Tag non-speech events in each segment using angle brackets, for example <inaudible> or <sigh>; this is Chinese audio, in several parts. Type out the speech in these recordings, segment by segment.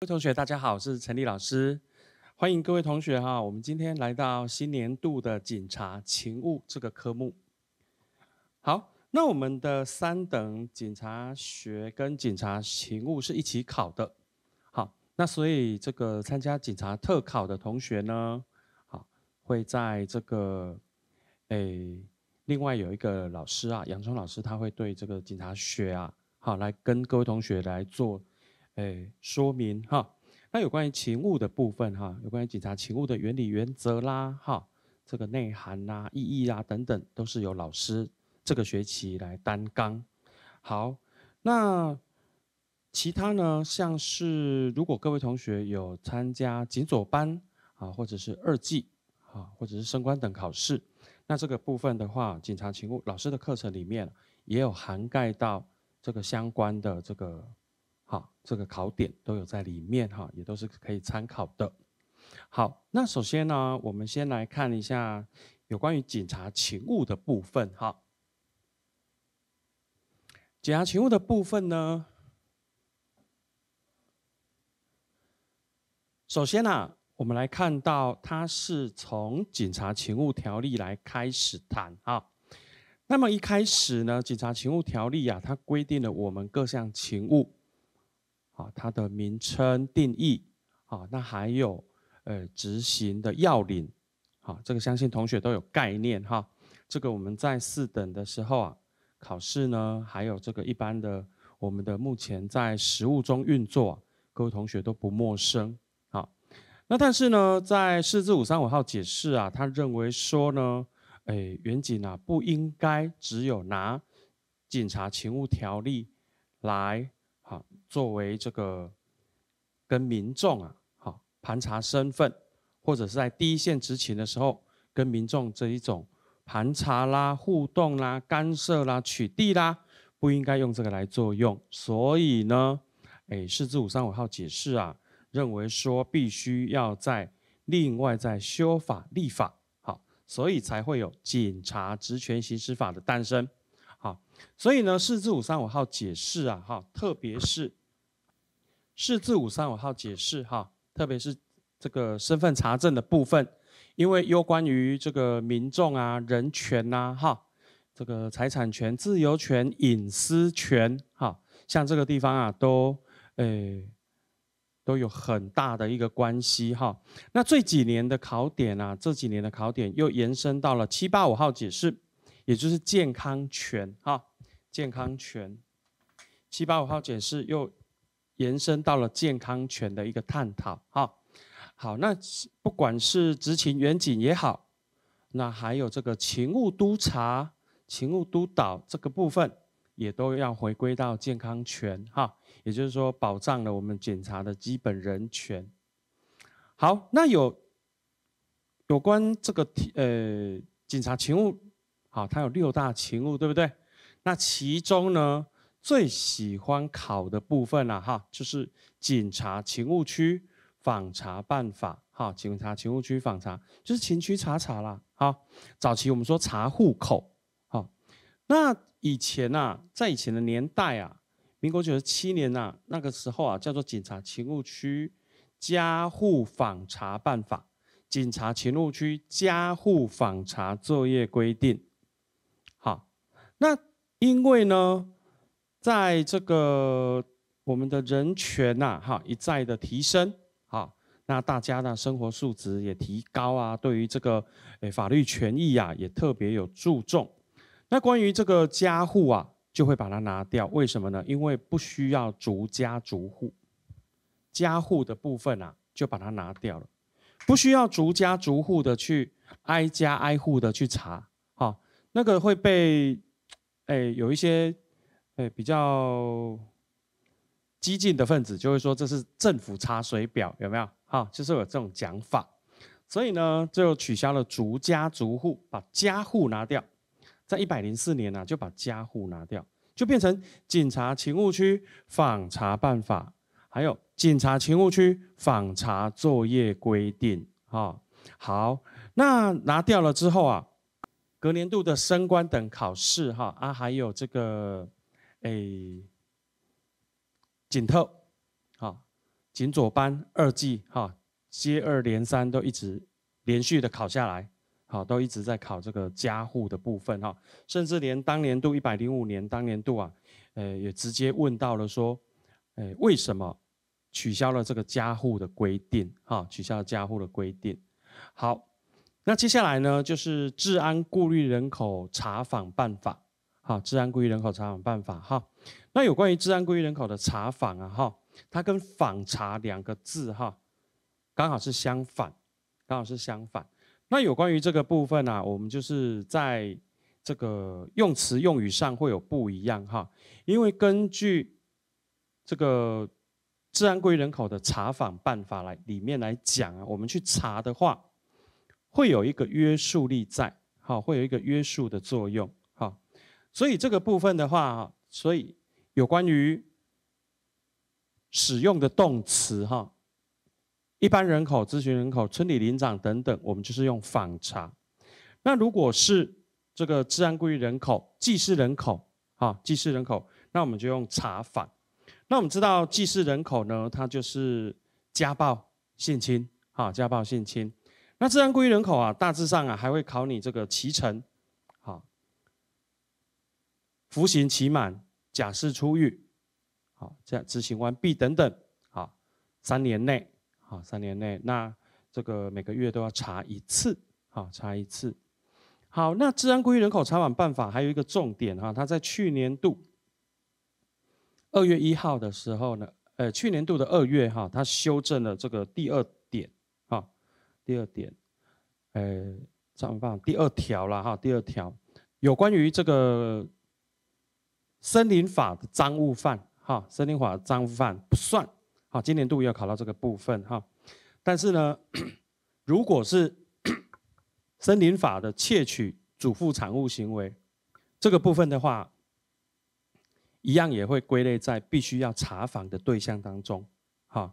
各位同学，大家好，我是陈丽老师，欢迎各位同学哈。我们今天来到新年度的警察勤务这个科目。好，那我们的三等警察学跟警察勤务是一起考的。好，那所以这个参加警察特考的同学呢，好，会在这个诶，另外有一个老师啊，杨春老师，他会对这个警察学啊，好，来跟各位同学来做。哎，说明哈，那有关于勤务的部分哈，有关于警察勤务的原理、原则啦，哈，这个内涵啦、意义啊等等，都是由老师这个学期来担纲。好，那其他呢，像是如果各位同学有参加警佐班啊，或者是二技啊，或者是升官等考试，那这个部分的话，警察勤务老师的课程里面也有涵盖到这个相关的这个。好，这个考点都有在里面哈，也都是可以参考的。好，那首先呢，我们先来看一下有关于警察勤务的部分哈。警察勤务的部分呢，首先呢，我们来看到它是从《警察勤务条例》来开始谈。啊。那么一开始呢，《警察勤务条例》呀，它规定了我们各项勤务。啊，它的名称定义，啊，那还有呃执行的要领，好，这个相信同学都有概念哈。这个我们在四等的时候啊，考试呢，还有这个一般的，我们的目前在实务中运作，各位同学都不陌生。好，那但是呢，在四至五三五号解释啊，他认为说呢，哎，远景啊不应该只有拿警察勤务条例来。作为这个跟民众啊，好盘查身份，或者是在第一线执勤的时候，跟民众这一种盘查啦、互动啦、干涉啦、取缔啦，不应该用这个来作用。所以呢，哎，四字五三五号解释啊，认为说必须要在另外在修法立法，好，所以才会有《警察职权行使法》的诞生。好，所以呢，四字五三五号解释啊，哈，特别是。四自五三五号解释哈，特别是这个身份查证的部分，因为有关于这个民众啊、人权呐、哈，这个财产权、自由权、隐私权哈，像这个地方啊，都诶都有很大的一个关系哈。那这几年的考点啊，这几年的考点又延伸到了七八五号解释，也就是健康权哈，健康权七八五号解释又。延伸到了健康权的一个探讨，哈，好，那不管是执勤员警也好，那还有这个勤务督察、勤务督导这个部分，也都要回归到健康权，哈，也就是说保障了我们警察的基本人权。好，那有有关这个体呃警察勤务，好，它有六大勤务，对不对？那其中呢？最喜欢考的部分啊，哈，就是警察勤务区访查办法，哈，警察勤务区访查就是勤区查查啦，哈，早期我们说查户口，哈，那以前啊，在以前的年代啊，民国九十七年呐，那个时候啊，叫做警察勤务区加户访查办法，警察勤务区加户访查作业规定，好，那因为呢。在这个我们的人权呐，哈一再的提升，好，那大家的生活素质也提高啊，对于这个诶法律权益啊也特别有注重。那关于这个加户啊，就会把它拿掉。为什么呢？因为不需要逐家逐户，加户的部分啊，就把它拿掉了，不需要逐家逐户的去挨家挨户的去查，哈，那个会被诶有一些。对比较激进的分子就会说这是政府查水表有没有？哈，就是有这种讲法，所以呢就取消了逐家逐户，把家户拿掉，在一百零四年呢就把家户拿掉，就变成警察勤务区访查办法，还有警察勤务区访查作业规定。哈，好，那拿掉了之后啊，隔年度的升官等考试，哈啊，还有这个。诶。景特，好，景左班二季，哈，接二连三都一直连续的考下来，好，都一直在考这个加护的部分，哈，甚至连当年度一百零五年当年度啊，呃，也直接问到了说，诶，为什么取消了这个加护的规定，哈，取消了加护的规定，好，那接下来呢，就是治安顾虑人口查访办法。好，治安归于人口查访办法。哈，那有关于治安归于人口的查访啊，哈，它跟访查两个字，哈，刚好是相反，刚好是相反。那有关于这个部分啊，我们就是在这个用词用语上会有不一样哈。因为根据这个治安归人口的查访办法来里面来讲啊，我们去查的话，会有一个约束力在，好，会有一个约束的作用。所以这个部分的话，所以有关于使用的动词，哈，一般人口、咨询人口、村里领长等等，我们就是用访查。那如果是这个治安归于人口、祭事人口，哈，祭事人口，那我们就用查访。那我们知道祭事人口呢，它就是家暴、性侵，哈，家暴、性侵。那治安归于人口啊，大致上啊，还会考你这个骑乘。服刑期满、假释出狱，好，这样执行完毕等等，好，三年内，好，三年内，那这个每个月都要查一次，好，查一次。好，那《治安归于人口查管办法》还有一个重点哈，它在去年度二月一号的时候呢，呃，去年度的二月哈，它修正了这个第二点，哈，第二点，呃，怎么放？第二条了哈，第二条，有关于这个。森林法的赃物犯，哈，森林法的赃物犯不算，好，今年度要考到这个部分，哈，但是呢，<coughs> 如果是 <coughs> 森林法的窃取主妇产物行为，这个部分的话，一样也会归类在必须要查访的对象当中，哈，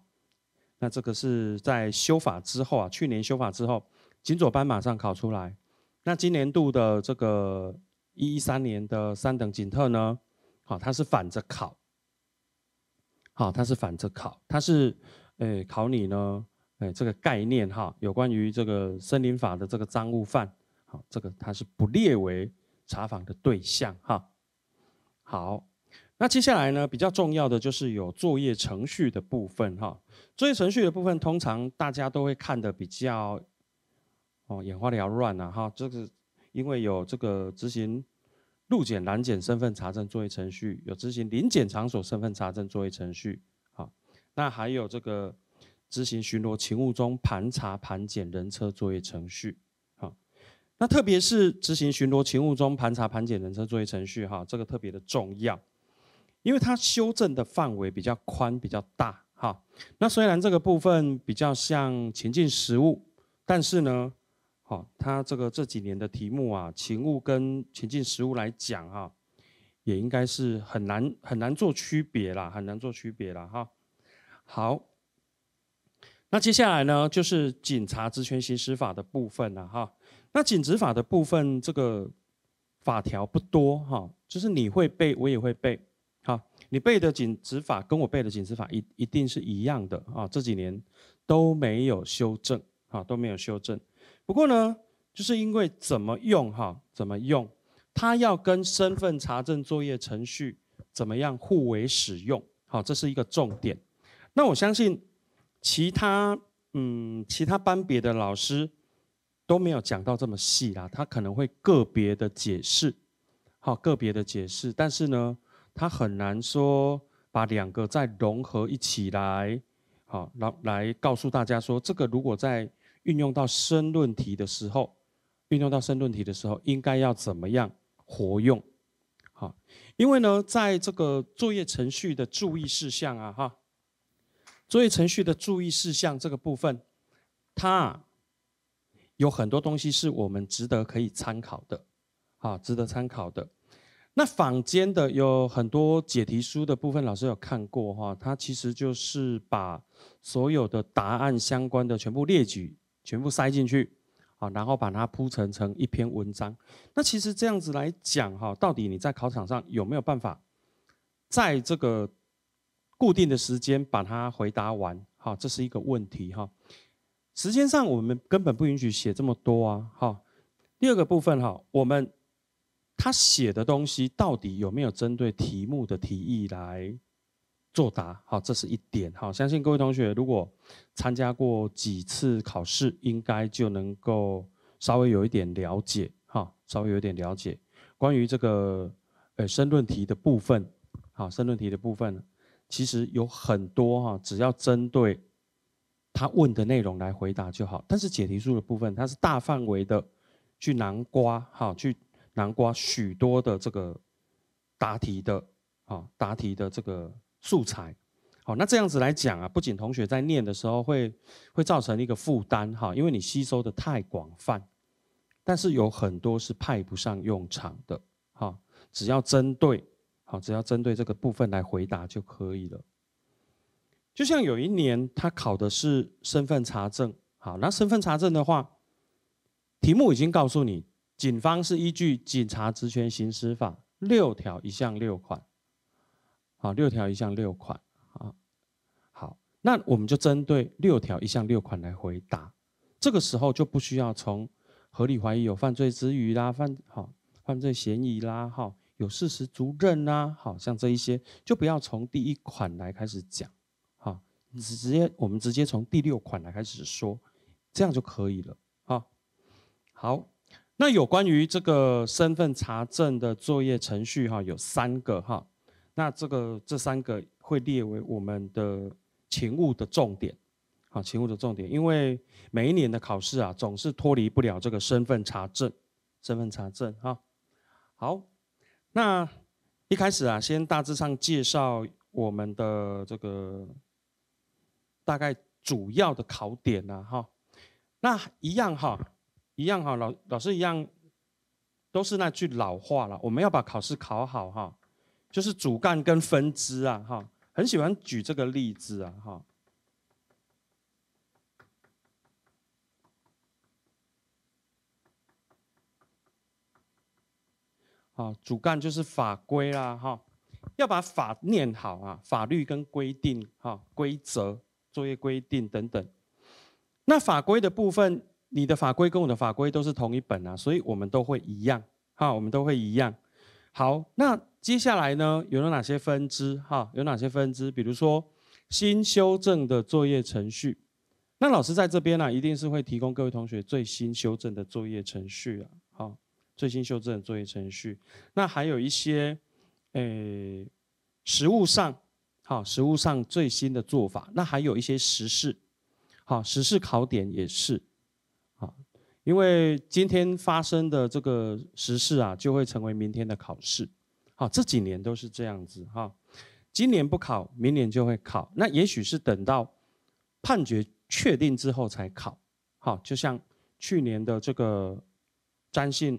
那这个是在修法之后啊，去年修法之后，警佐班马上考出来，那今年度的这个一三年的三等警特呢？好，它是反着考。好，它是反着考，它是，诶，考你呢，诶，这个概念哈，有关于这个森林法的这个赃物犯，好，这个它是不列为查访的对象哈。好，那接下来呢，比较重要的就是有作业程序的部分哈。作业程序的部分，通常大家都会看的比较，哦，眼花缭乱呐哈。这个因为有这个执行。入检、拦检、身份查证作业程序，有执行临检场所身份查证作业程序，好，那还有这个执行巡逻勤务中盘查、盘检人车作业程序，好，那特别是执行巡逻勤务中盘查、盘检人车作业程序，哈，这个特别的重要，因为它修正的范围比较宽、比较大，哈，那虽然这个部分比较像情进实务，但是呢。好，它这个这几年的题目啊，勤务跟情境实务来讲啊，也应该是很难很难做区别啦，很难做区别啦哈。好，那接下来呢，就是警察职权行使法的部分了哈。那警执法的部分，这个法条不多哈，就是你会背，我也会背。好，你背的警执法跟我背的警执法一一定是一样的啊，这几年都没有修正啊，都没有修正。不过呢，就是因为怎么用哈，怎么用，它要跟身份查证作业程序怎么样互为使用，好，这是一个重点。那我相信其他嗯其他班别的老师都没有讲到这么细啦，他可能会个别的解释，好个别的解释，但是呢，他很难说把两个再融合一起来，好，来来告诉大家说，这个如果在。运用到申论题的时候，运用到申论题的时候，应该要怎么样活用？好，因为呢，在这个作业程序的注意事项啊，哈，作业程序的注意事项这个部分，它有很多东西是我们值得可以参考的，好，值得参考的。那坊间的有很多解题书的部分，老师有看过哈，它其实就是把所有的答案相关的全部列举。全部塞进去，好，然后把它铺成成一篇文章。那其实这样子来讲，哈，到底你在考场上有没有办法，在这个固定的时间把它回答完？哈，这是一个问题，哈。时间上我们根本不允许写这么多啊，哈。第二个部分，哈，我们他写的东西到底有没有针对题目的提议来？作答好，这是一点好。相信各位同学如果参加过几次考试，应该就能够稍微有一点了解哈，稍微有点了解关于这个呃申论题的部分。好，申论题的部分其实有很多哈，只要针对他问的内容来回答就好。但是解题书的部分，它是大范围的去南瓜，哈，去南瓜许多的这个答题的啊，答题的这个。素材，好，那这样子来讲啊，不仅同学在念的时候会会造成一个负担，哈，因为你吸收的太广泛，但是有很多是派不上用场的，哈，只要针对，好，只要针对这个部分来回答就可以了。就像有一年他考的是身份查证，好，那身份查证的话，题目已经告诉你，警方是依据《警察职权行使法》六条一项六款。好，六条一项六款，啊。好，那我们就针对六条一项六款来回答。这个时候就不需要从合理怀疑有犯罪之余啦，犯好犯罪嫌疑啦，哈，有事实足证啦，好像这一些就不要从第一款来开始讲，哈，直直接我们直接从第六款来开始说，这样就可以了，哈。好，那有关于这个身份查证的作业程序，哈，有三个，哈。那这个这三个会列为我们的勤务的重点，好，勤务的重点，因为每一年的考试啊，总是脱离不了这个身份查证，身份查证哈。好，那一开始啊，先大致上介绍我们的这个大概主要的考点呐哈。那一样哈，一样哈，老老师一样，都是那句老话了，我们要把考试考好哈。就是主干跟分支啊，哈，很喜欢举这个例子啊，哈。啊，主干就是法规啦，哈，要把法念好啊，法律跟规定，哈，规则、作业规定等等。那法规的部分，你的法规跟我的法规都是同一本啊，所以我们都会一样，哈，我们都会一样。好，那接下来呢，有了哪些分支？哈，有哪些分支？比如说新修正的作业程序，那老师在这边呢，一定是会提供各位同学最新修正的作业程序啊。好，最新修正的作业程序，那还有一些，诶，实务上，好，实务上最新的做法，那还有一些时事，好，时事考点也是。因为今天发生的这个时事啊，就会成为明天的考试。好，这几年都是这样子哈。今年不考，明年就会考。那也许是等到判决确定之后才考。好，就像去年的这个詹姓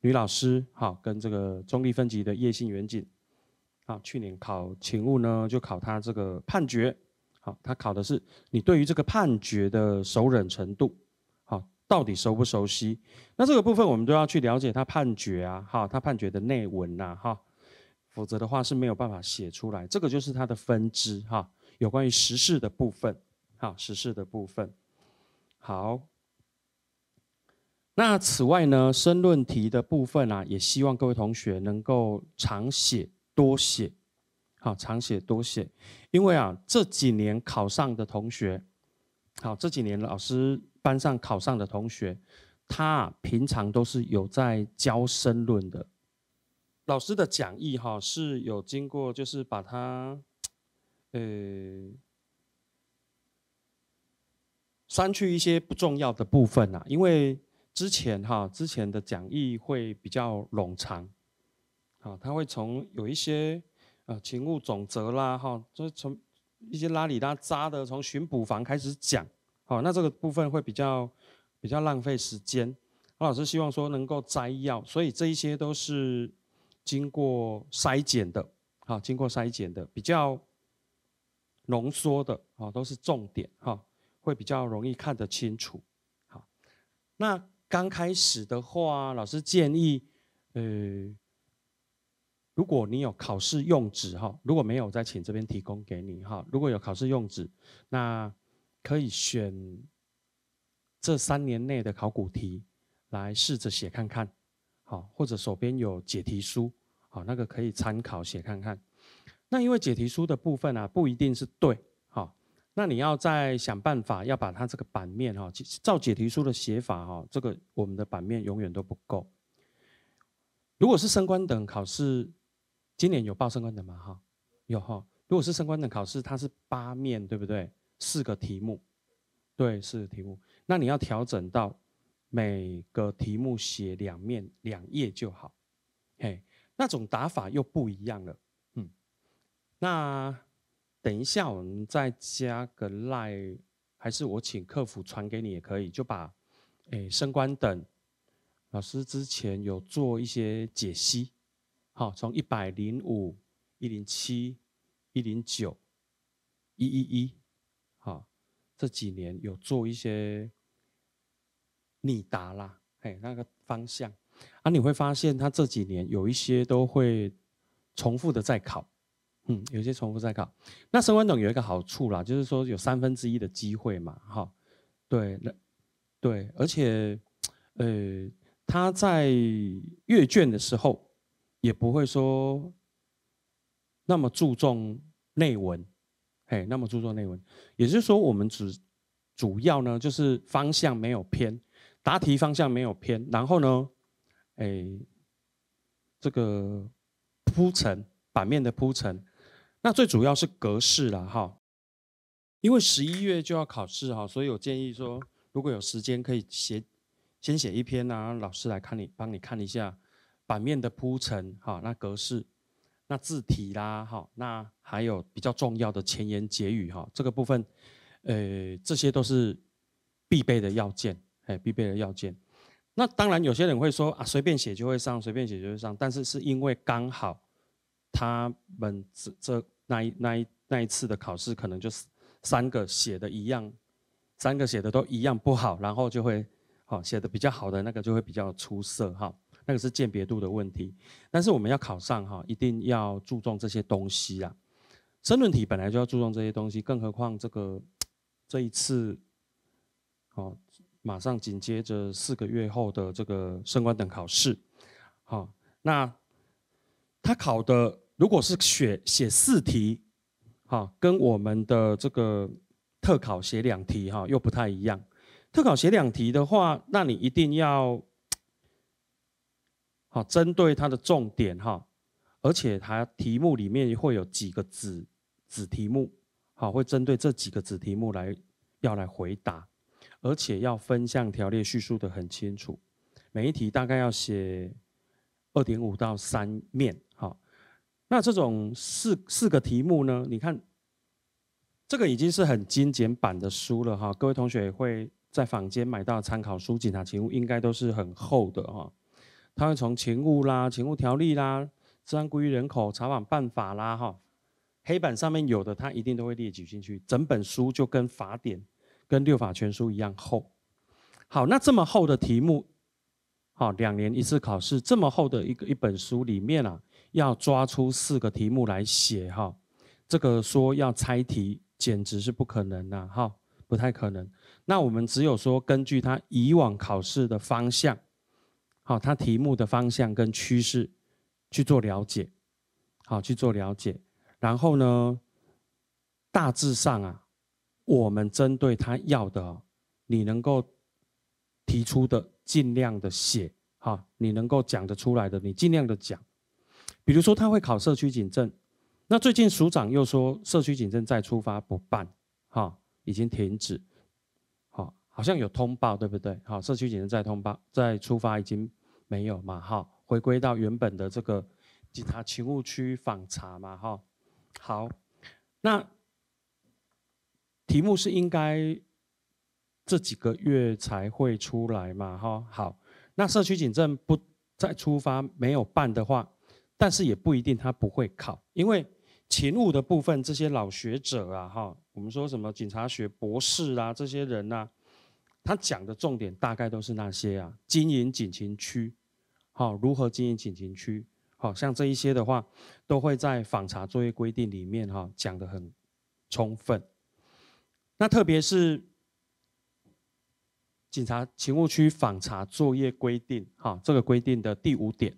女老师，好，跟这个中立分级的叶姓远景，好，去年考请务呢，就考他这个判决。好，他考的是你对于这个判决的熟忍程度。到底熟不熟悉？那这个部分我们都要去了解他判决啊，哈，他判决的内文呐，哈，否则的话是没有办法写出来。这个就是它的分支哈，有关于时事的部分，哈，时事的部分，好。那此外呢，申论题的部分啊，也希望各位同学能够常写多写，好，常写多写，因为啊，这几年考上的同学，好，这几年老师。班上考上的同学，他平常都是有在教申论的老师的讲义哈，是有经过就是把它呃删去一些不重要的部分啊，因为之前哈之前的讲义会比较冗长，啊，他会从有一些啊勤务总则啦哈，就从一些拉里拉渣的从巡捕房开始讲。好，那这个部分会比较比较浪费时间，老师希望说能够摘要，所以这一些都是经过筛减的，好，经过筛减的比较浓缩的，好，都是重点，哈，会比较容易看得清楚，好，那刚开始的话，老师建议，呃，如果你有考试用纸，哈，如果没有，再请这边提供给你，哈，如果有考试用纸，那。可以选这三年内的考古题来试着写看看，好，或者手边有解题书，好，那个可以参考写看看。那因为解题书的部分啊，不一定是对，好，那你要再想办法要把它这个版面哈，照解题书的写法哈，这个我们的版面永远都不够。如果是升官等考试，今年有报升官等吗？哈，有哈。如果是升官等考试，它是八面对不对？四个题目，对，四个题目。那你要调整到每个题目写两面两页就好，嘿，那种打法又不一样了。嗯，那等一下我们再加个 line，还是我请客服传给你也可以。就把，诶，升官等老师之前有做一些解析，好，从一百零五、一零七、一零九、一一一。这几年有做一些拟答啦，嘿，那个方向啊，你会发现他这几年有一些都会重复的在考，嗯，有些重复在考。那升官等有一个好处啦，就是说有三分之一的机会嘛，哈，对，那对，而且，呃，他在阅卷的时候也不会说那么注重内文。嘿，那么著作内文，也就是说，我们只主要呢就是方向没有偏，答题方向没有偏，然后呢，哎，这个铺陈版面的铺陈，那最主要是格式了哈。因为十一月就要考试哈，所以我建议说，如果有时间可以写先写一篇啊，老师来看你帮你看一下版面的铺陈，好，那格式。那字体啦，好，那还有比较重要的前言结语哈，这个部分，呃，这些都是必备的要件，哎，必备的要件。那当然有些人会说啊，随便写就会上，随便写就会上，但是是因为刚好他们这这那一那一那一次的考试可能就是三个写的一样，三个写的都一样不好，然后就会好写的比较好的那个就会比较出色哈。那个是鉴别度的问题，但是我们要考上哈，一定要注重这些东西啊。申论题本来就要注重这些东西，更何况这个这一次，好，马上紧接着四个月后的这个升官等考试，好，那他考的如果是写写四题，好，跟我们的这个特考写两题哈又不太一样。特考写两题的话，那你一定要。好，针对它的重点哈，而且它题目里面会有几个子子题目，好，会针对这几个子题目来要来回答，而且要分项条列叙述的很清楚，每一题大概要写二点五到三面，好，那这种四四个题目呢，你看，这个已经是很精简版的书了哈，各位同学会在坊间买到参考书籍察勤务应该都是很厚的哈。他会从勤务啦、勤务条例啦、治安归于人口查访办法啦，哈，黑板上面有的他一定都会列举进去。整本书就跟法典、跟六法全书一样厚。好，那这么厚的题目，好，两年一次考试，这么厚的一个一本书里面啊，要抓出四个题目来写，哈，这个说要猜题简直是不可能的，哈，不太可能。那我们只有说根据他以往考试的方向。好，他题目的方向跟趋势去做了解，好去做了解，然后呢，大致上啊，我们针对他要的，你能够提出的尽量的写，好，你能够讲的出来的，你尽量的讲。比如说他会考社区警政，那最近署长又说社区警政再出发不办，哈，已经停止，好，好像有通报，对不对？好，社区警政再通报再出发已经。没有嘛？哈，回归到原本的这个警察勤务区访查嘛？哈，好。那题目是应该这几个月才会出来嘛？哈，好。那社区警政不再出发没有办的话，但是也不一定他不会考，因为勤务的部分这些老学者啊，哈，我们说什么警察学博士啊，这些人呐。他讲的重点大概都是那些啊，经营警情区，好，如何经营警情区，好像这一些的话，都会在访查作业规定里面哈讲的很充分。那特别是警察勤务区访查作业规定哈，这个规定的第五点，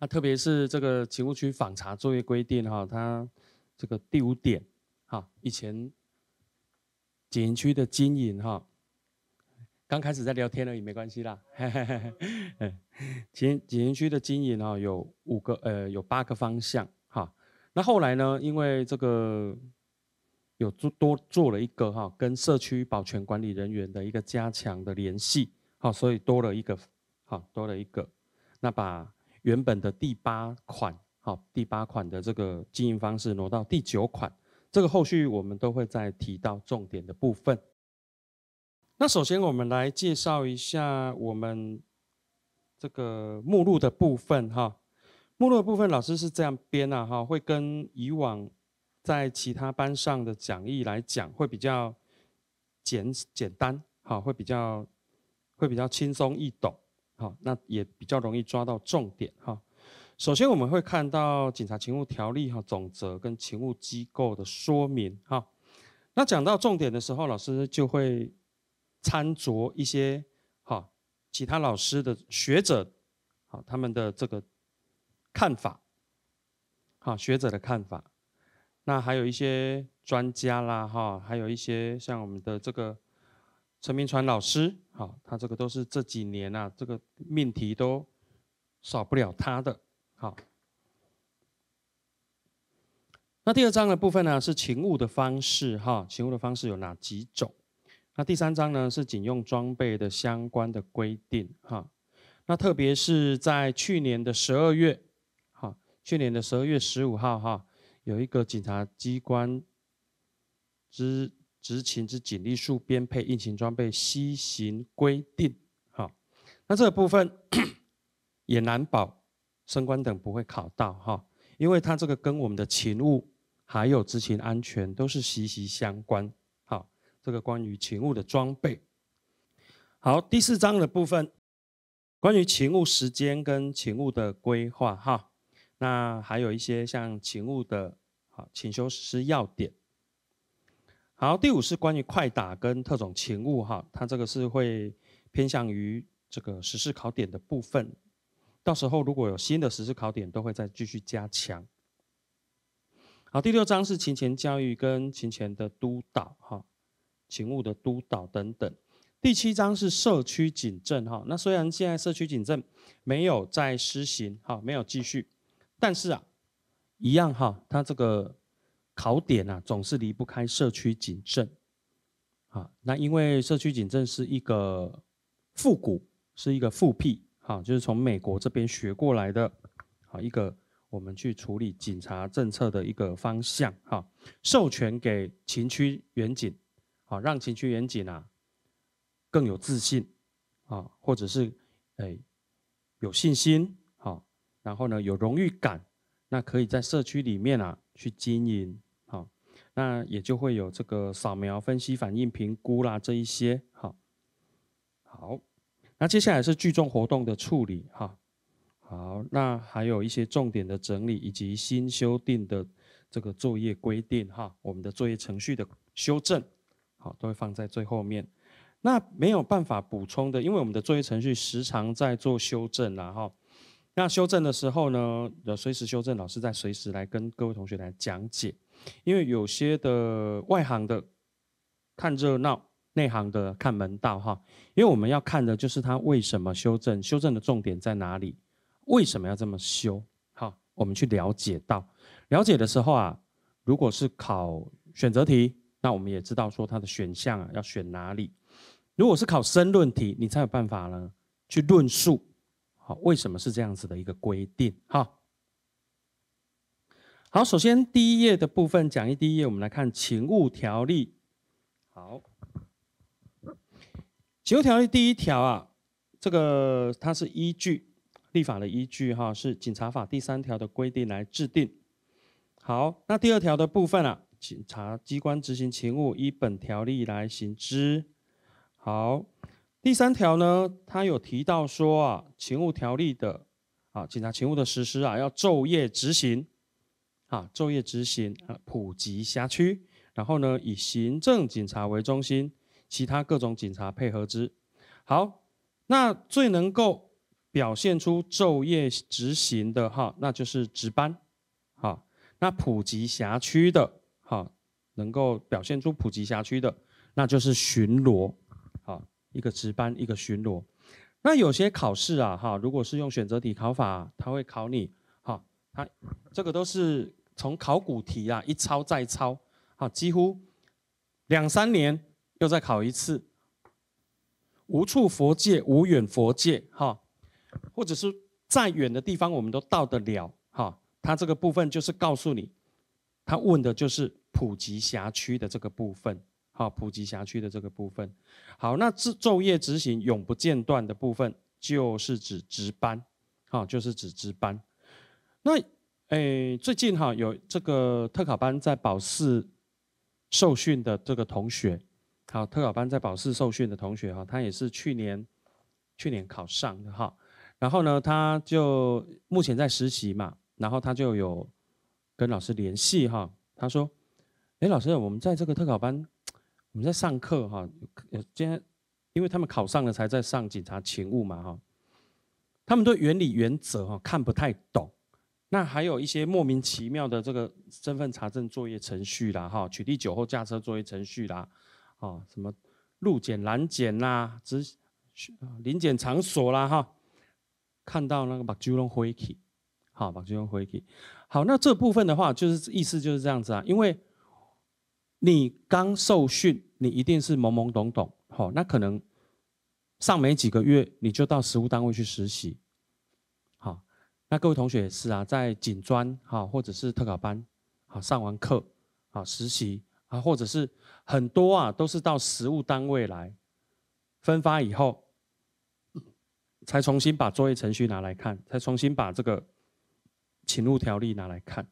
那特别是这个勤务区访查作业规定哈，它这个第五点哈，以前。景营区的经营哈，刚开始在聊天而已，没关系啦。警景营区的经营哈，有五个呃，有八个方向哈。那后来呢，因为这个有做多做了一个哈，跟社区保全管理人员的一个加强的联系，好，所以多了一个，好多了一个。那把原本的第八款，好，第八款的这个经营方式挪到第九款。这个后续我们都会再提到重点的部分。那首先我们来介绍一下我们这个目录的部分哈。目录的部分老师是这样编的哈，会跟以往在其他班上的讲义来讲会比较简简单，哈，会比较会比较轻松易懂，好，那也比较容易抓到重点哈。首先，我们会看到《警察勤务条例》哈总则跟勤务机构的说明哈。那讲到重点的时候，老师就会参酌一些哈其他老师的学者好他们的这个看法，好学者的看法。那还有一些专家啦哈，还有一些像我们的这个陈明传老师好，他这个都是这几年呐，这个命题都少不了他的。好，那第二章的部分呢，是勤务的方式哈。勤务的方式有哪几种？那第三章呢，是警用装备的相关的规定哈。那特别是在去年的十二月，哈，去年的十二月十五号哈，有一个警察机关之执勤之警力数编配应勤装备西行规定哈。那这个部分 <coughs> 也难保。升官等不会考到哈，因为它这个跟我们的勤务还有执勤安全都是息息相关。好，这个关于勤务的装备。好，第四章的部分，关于勤务时间跟勤务的规划哈，那还有一些像勤务的啊请求实施要点。好，第五是关于快打跟特种勤务哈，它这个是会偏向于这个实施考点的部分。到时候如果有新的实施考点，都会再继续加强。好，第六章是勤前教育跟勤前的督导，哈，勤务的督导等等。第七章是社区警政，哈，那虽然现在社区警政没有在施行，哈，没有继续，但是啊，一样哈，它这个考点呢，总是离不开社区警政，啊，那因为社区警政是一个复古，是一个复辟。好，就是从美国这边学过来的，好一个我们去处理警察政策的一个方向。哈，授权给勤区远警，好让勤区远警啊更有自信啊，或者是哎有信心好，然后呢有荣誉感，那可以在社区里面啊去经营好，那也就会有这个扫描分析反应评估啦这一些好，好。那接下来是聚众活动的处理，哈，好，那还有一些重点的整理以及新修订的这个作业规定，哈，我们的作业程序的修正，好，都会放在最后面。那没有办法补充的，因为我们的作业程序时常在做修正，了哈。那修正的时候呢，呃，随时修正，老师在随时来跟各位同学来讲解，因为有些的外行的看热闹。内行的看门道哈，因为我们要看的就是它为什么修正，修正的重点在哪里？为什么要这么修？好，我们去了解到了解的时候啊，如果是考选择题，那我们也知道说它的选项啊要选哪里；如果是考申论题，你才有办法呢去论述。好，为什么是这样子的一个规定？哈，好，首先第一页的部分讲义，第一页我们来看勤务条例。好。《警务条例》第一条啊，这个它是依据立法的依据哈，是《警察法》第三条的规定来制定。好，那第二条的部分啊，警察机关执行勤务依本条例来行之。好，第三条呢，它有提到说啊，勤务条例的啊，警察勤务的实施啊，要昼夜执行啊，昼夜执行啊，普及辖区，然后呢，以行政警察为中心。其他各种警察配合之，好，那最能够表现出昼夜执行的哈，那就是值班，哈，那普及辖区的哈，能够表现出普及辖区的，那就是巡逻，哈，一个值班，一个巡逻。那有些考试啊，哈，如果是用选择题考法，他会考你，哈，他这个都是从考古题啊，一抄再抄，啊，几乎两三年。又再考一次，无处佛界，无远佛界，哈，或者是再远的地方，我们都到得了，哈。他这个部分就是告诉你，他问的就是普及辖区的这个部分，哈，普及辖区的这个部分。好，那这昼夜执行永不间断的部分，就是指值班，哈，就是指值班。那，诶，最近哈有这个特考班在保四受训的这个同学。好，特考班在保四受训的同学哈，他也是去年去年考上的哈，然后呢，他就目前在实习嘛，然后他就有跟老师联系哈，他说：“哎，老师，我们在这个特考班，我们在上课哈，今天因为他们考上了才在上警察勤务嘛哈，他们对原理原则哈看不太懂，那还有一些莫名其妙的这个身份查证作业程序啦哈，取缔酒后驾车作业程序啦。”哦，什么路检、拦检啦，之临检场所啦，哈，看到那个把就用挥起，好，把就用挥起，好，那这部分的话，就是意思就是这样子啊，因为你刚受训，你一定是懵懵懂懂，哦，那可能上没几个月，你就到实务单位去实习，好，那各位同学也是啊，在警专哈，或者是特考班，好，上完课，好，实习啊，或者是。很多啊，都是到实物单位来分发以后，才重新把作业程序拿来看，才重新把这个请入条例拿来看，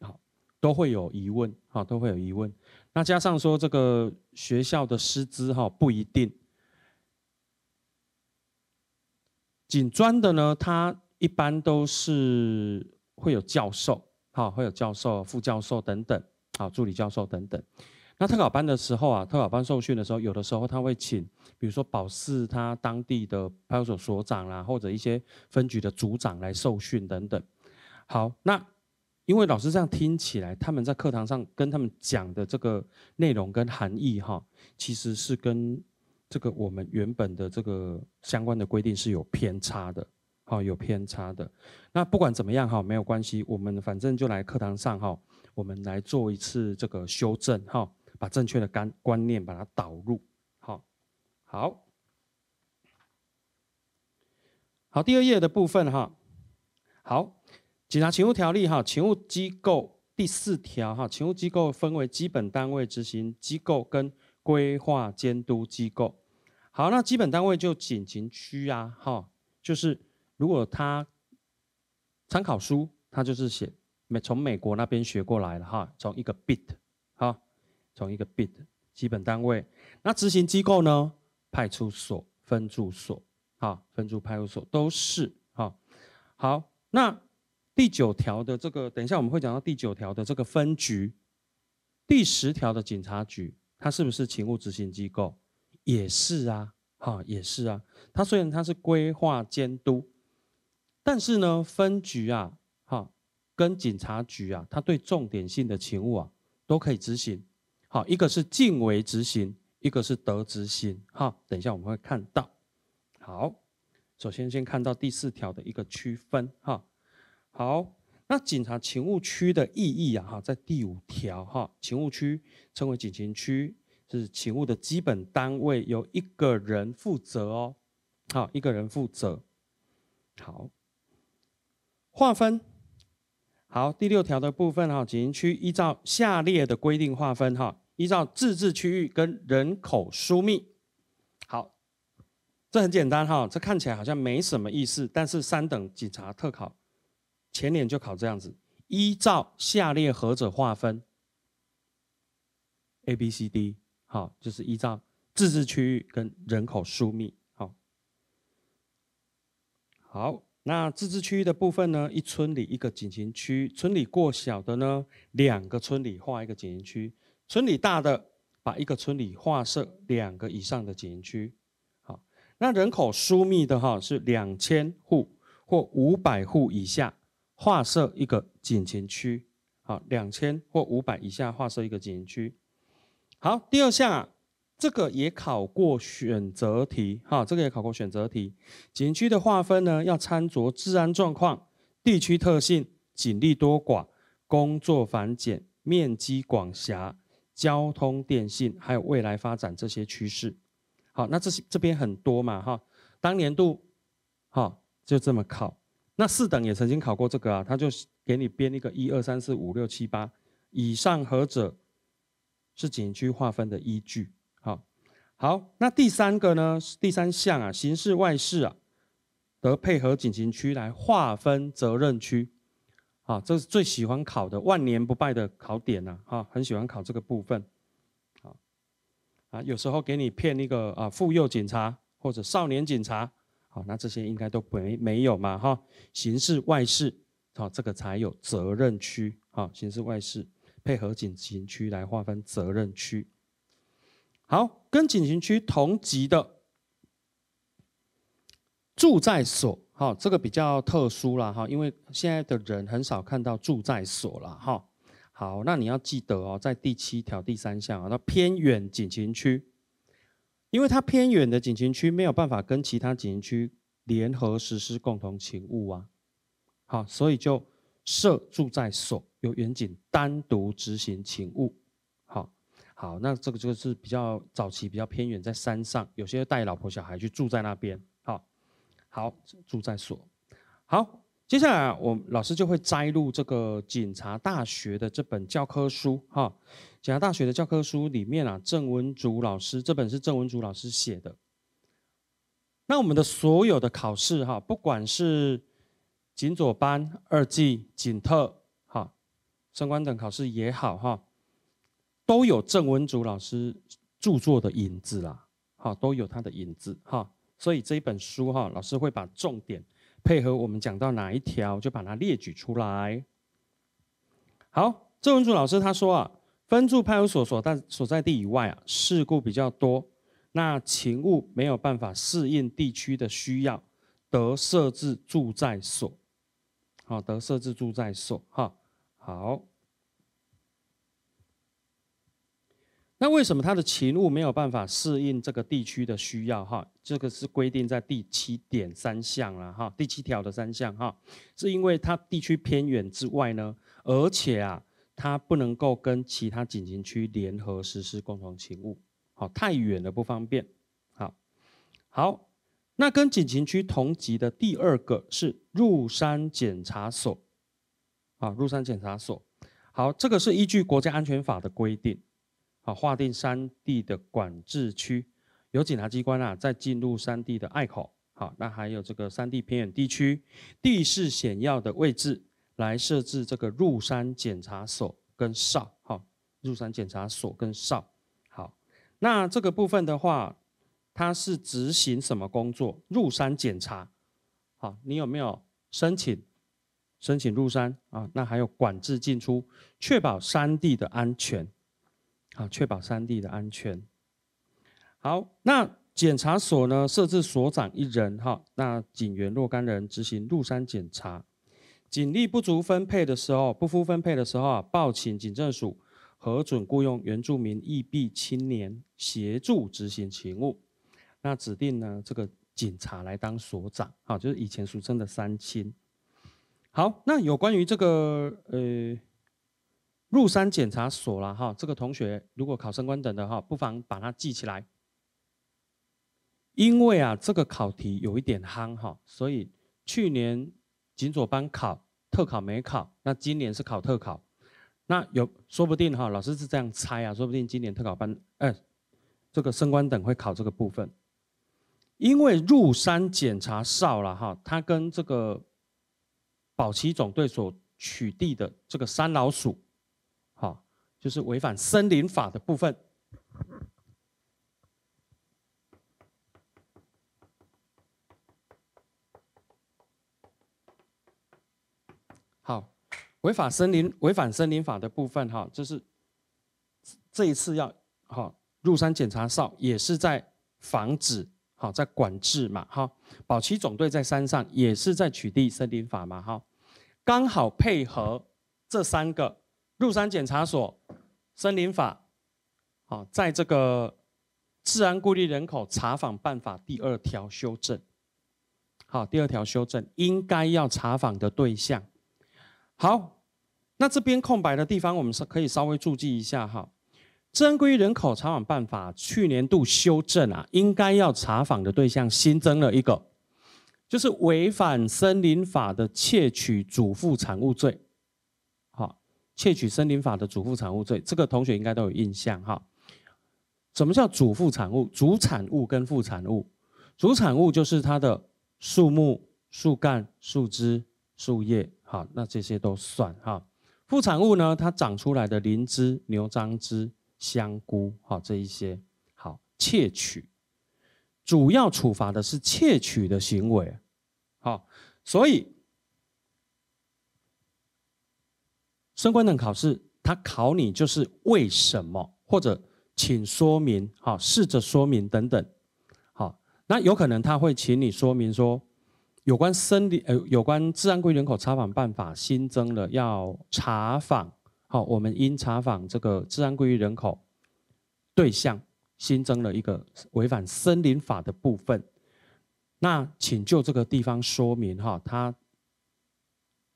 好，都会有疑问，好，都会有疑问。那加上说这个学校的师资哈不一定，警专的呢，它一般都是会有教授，好，会有教授、副教授等等，好，助理教授等等。那特考班的时候啊，特考班受训的时候，有的时候他会请，比如说保释他当地的派出所所长啦，或者一些分局的组长来受训等等。好，那因为老师这样听起来，他们在课堂上跟他们讲的这个内容跟含义哈，其实是跟这个我们原本的这个相关的规定是有偏差的，好，有偏差的。那不管怎么样哈，没有关系，我们反正就来课堂上哈，我们来做一次这个修正哈。把正确的观观念把它导入，好，好，好。第二页的部分哈，好，警察勤务条例哈，勤务机构第四条哈，勤务机构分为基本单位执行机构跟规划监督机构。好，那基本单位就警勤区啊，哈，就是如果他参考书，他就是写美从美国那边学过来的哈，从一个 b i t 哈。从一个 b i t 基本单位，那执行机构呢？派出所、分驻所，好，分驻派出所都是好。好，那第九条的这个，等一下我们会讲到第九条的这个分局，第十条的警察局，它是不是勤务执行机构？也是啊，哈，也是啊。它虽然它是规划监督，但是呢，分局啊，哈，跟警察局啊，它对重点性的勤务啊，都可以执行。好，一个是禁为执行，一个是得执行。哈，等一下我们会看到。好，首先先看到第四条的一个区分。哈，好，那警察勤务区的意义啊，哈，在第五条哈，勤务区称为警勤区，是勤务的基本单位，由一个人负责哦。好，一个人负责。好，划分。好，第六条的部分哈，警勤区依照下列的规定划分哈。依照自治区域跟人口疏密，好，这很简单哈，这看起来好像没什么意思，但是三等警察特考前年就考这样子，依照下列何者划分？A、B、C、D，好，就是依照自治区域跟人口疏密，好，好，那自治区域的部分呢？一村里一个警勤区，村里过小的呢，两个村里划一个警勤区。村里大的，把一个村里划设两个以上的景区，好，那人口疏密的哈是两千户或五百户以下，划设一个景区，好，两千或五百以下划设一个景区。好，第二项，这个也考过选择题，哈，这个也考过选择题。景区的划分呢，要参酌治安状况、地区特性、警力多寡、工作繁简、面积广狭。交通、电信，还有未来发展这些趋势，好，那这些这边很多嘛，哈。当年度，好，就这么考。那四等也曾经考过这个啊，他就给你编一个一二三四五六七八，以上何者是景区划分的依据。好，好，那第三个呢？第三项啊，刑事外事啊，得配合景区来划分责任区。啊，这是最喜欢考的万年不败的考点了，哈，很喜欢考这个部分，啊，啊，有时候给你骗那个啊，妇幼警察或者少年警察，好，那这些应该都没没有嘛，哈，刑事外事，好，这个才有责任区，好，刑事外事配合警情区来划分责任区，好，跟警情区同级的，住宅所。好，这个比较特殊了哈，因为现在的人很少看到住在所了哈。好，那你要记得哦，在第七条第三项，那偏远警情区，因为它偏远的警情区没有办法跟其他警情区联合实施共同勤务啊，好，所以就设住在所有远警单独执行勤务。好，好，那这个就是比较早期比较偏远在山上，有些带老婆小孩去住在那边。好，住在所。好，接下来啊，我老师就会摘录这个警察大学的这本教科书哈。警察大学的教科书里面啊，郑文竹老师这本是郑文竹老师写的。那我们的所有的考试哈，不管是警佐班、二技、警特，哈、升官等考试也好哈，都有郑文竹老师著作的影子啦。哈，都有他的影子哈。所以这一本书哈，老师会把重点配合我们讲到哪一条，就把它列举出来。好，郑文柱老师他说啊，分驻派出所所在所在地以外啊，事故比较多，那勤务没有办法适应地区的需要，得设置驻在所。好，得设置驻在所。哈，好。那为什么它的勤务没有办法适应这个地区的需要？哈，这个是规定在第七点三项了，哈，第七条的三项，哈，是因为它地区偏远之外呢，而且啊，它不能够跟其他警情区联合实施共同勤务，好，太远了不方便。好，好，那跟警情区同级的第二个是入山检查所，啊，入山检查所，好，这个是依据国家安全法的规定。好，划定山地的管制区，有警察机关啊在进入山地的隘口。好，那还有这个山地偏远地区、地势险要的位置，来设置这个入山检查所跟哨。好，入山检查所跟哨。好，那这个部分的话，它是执行什么工作？入山检查。好，你有没有申请？申请入山啊？那还有管制进出，确保山地的安全。啊，确保山地的安全。好，那检查所呢，设置所长一人，哈，那警员若干人执行入山检查。警力不足分配的时候，不敷分配的时候啊，报请警政署核准雇佣原住民异地青年协助执行勤务。那指定呢，这个警察来当所长，好，就是以前俗称的三亲。好，那有关于这个，呃。入山检查所了哈，这个同学如果考升官等的哈，不妨把它记起来。因为啊，这个考题有一点憨哈，所以去年警佐班考特考没考，那今年是考特考，那有说不定哈，老师是这样猜啊，说不定今年特考班哎，这个升官等会考这个部分，因为入山检查哨了哈，它跟这个保七总队所取缔的这个山老鼠。就是违反森林法的部分。好，违反森林违反森林法的部分哈，就是这一次要好入山检查哨也是在防止好在管制嘛哈，保期总队在山上也是在取缔森林法嘛哈，刚好配合这三个。入山检查所，森林法，啊，在这个自然孤立人口查访办法第二条修正，好，第二条修正应该要查访的对象，好，那这边空白的地方我们是可以稍微注记一下哈。自然孤立人口查访办法去年度修正啊，应该要查访的对象新增了一个，就是违反森林法的窃取主副产物罪。窃取森林法的主副产物罪，这个同学应该都有印象哈。什么叫主副产物？主产物跟副产物，主产物就是它的树木、树干、树枝、树叶，好，那这些都算哈。副产物呢，它长出来的灵芝、牛樟芝、香菇，好这一些，好窃取，主要处罚的是窃取的行为，好，所以。升官等考试，他考你就是为什么，或者请说明，好，试着说明等等，好，那有可能他会请你说明说，有关森林，呃，有关《治安归人口查访办法》新增了要查访，好，我们因查访这个治安归人口对象新增了一个违反森林法的部分，那请就这个地方说明哈，他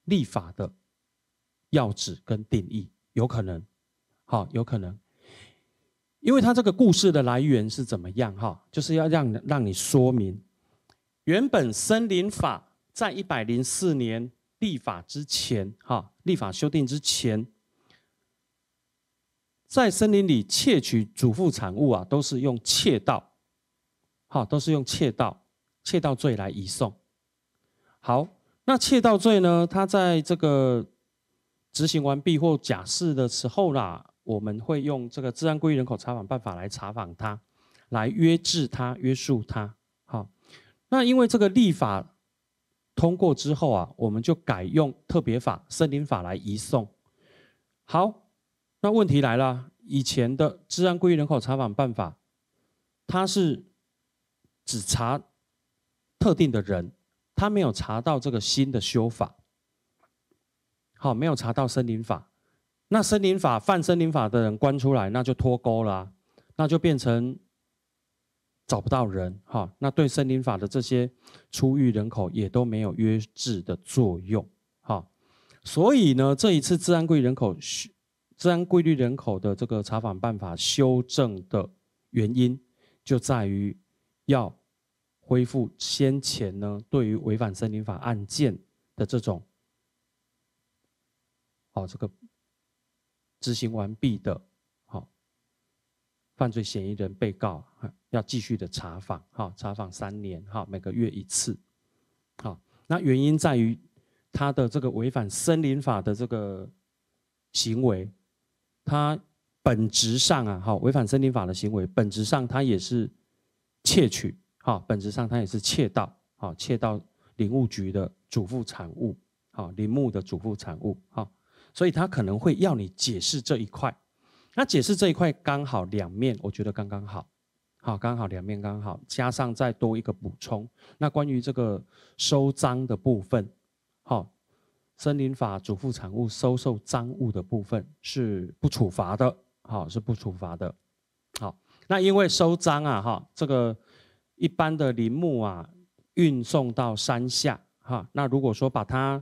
立法的。要旨跟定义有可能，好有可能，因为他这个故事的来源是怎么样哈，就是要让让你说明，原本森林法在一百零四年立法之前哈，立法修订之前，在森林里窃取主妇产物啊，都是用窃盗，好，都是用窃盗、窃盗罪来移送。好，那窃盗罪呢，它在这个执行完毕或假释的时候啦，我们会用这个《治安归于人口查访办法》来查访他，来约制他、约束他。好，那因为这个立法通过之后啊，我们就改用特别法《森林法》来移送。好，那问题来了，以前的《治安归于人口查访办法》，它是只查特定的人，他没有查到这个新的修法。好，没有查到森林法，那森林法犯森林法的人关出来，那就脱钩了，那就变成找不到人。哈，那对森林法的这些出狱人口也都没有约制的作用。哈，所以呢，这一次自然规律人口修自然规律人口的这个查访办法修正的原因，就在于要恢复先前呢对于违反森林法案件的这种。好，这个执行完毕的，好犯罪嫌疑人被告要继续的查访，好查访三年，哈，每个月一次，好，那原因在于他的这个违反森林法的这个行为，他本质上啊，好违反森林法的行为，本质上他也是窃取，好，本质上他也是窃盗，好窃盗林务局的主副产物，好林木的主副产物，好。所以他可能会要你解释这一块，那解释这一块刚好两面，我觉得刚刚好，好刚好两面刚好，加上再多一个补充，那关于这个收赃的部分，好，森林法主副产物收受赃物的部分是不处罚的，好是不处罚的，好，那因为收赃啊哈，这个一般的林木啊运送到山下哈，那如果说把它。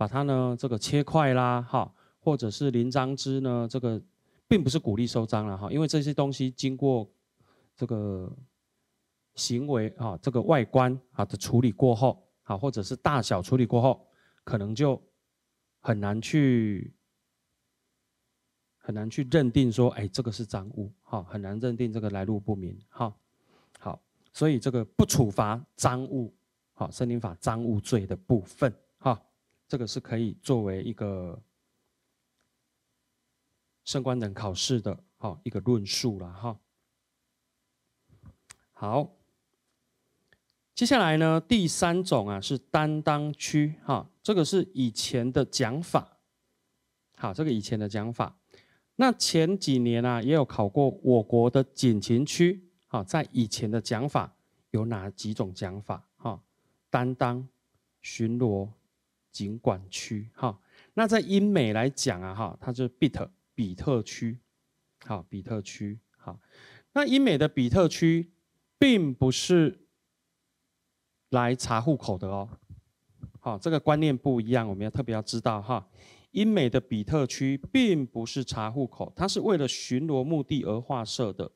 把它呢，这个切块啦，哈，或者是零张支呢，这个并不是鼓励收赃了哈，因为这些东西经过这个行为啊，这个外观啊的处理过后，啊，或者是大小处理过后，可能就很难去很难去认定说，哎，这个是赃物哈，很难认定这个来路不明哈，好，所以这个不处罚赃物，好，森林法赃物罪的部分。这个是可以作为一个升官等考试的哈一个论述了哈。好，接下来呢第三种啊是担当区哈，这个是以前的讲法。好，这个以前的讲法，那前几年啊也有考过我国的警勤区啊，在以前的讲法有哪几种讲法哈？担当、巡逻。警管区，哈，那在英美来讲啊，哈，它就是 bit 比特区，好，比特区，好，那英美的比特区，并不是来查户口的哦，好，这个观念不一样，我们要特别要知道哈，英美的比特区并不是查户口，它是为了巡逻目的而划设的，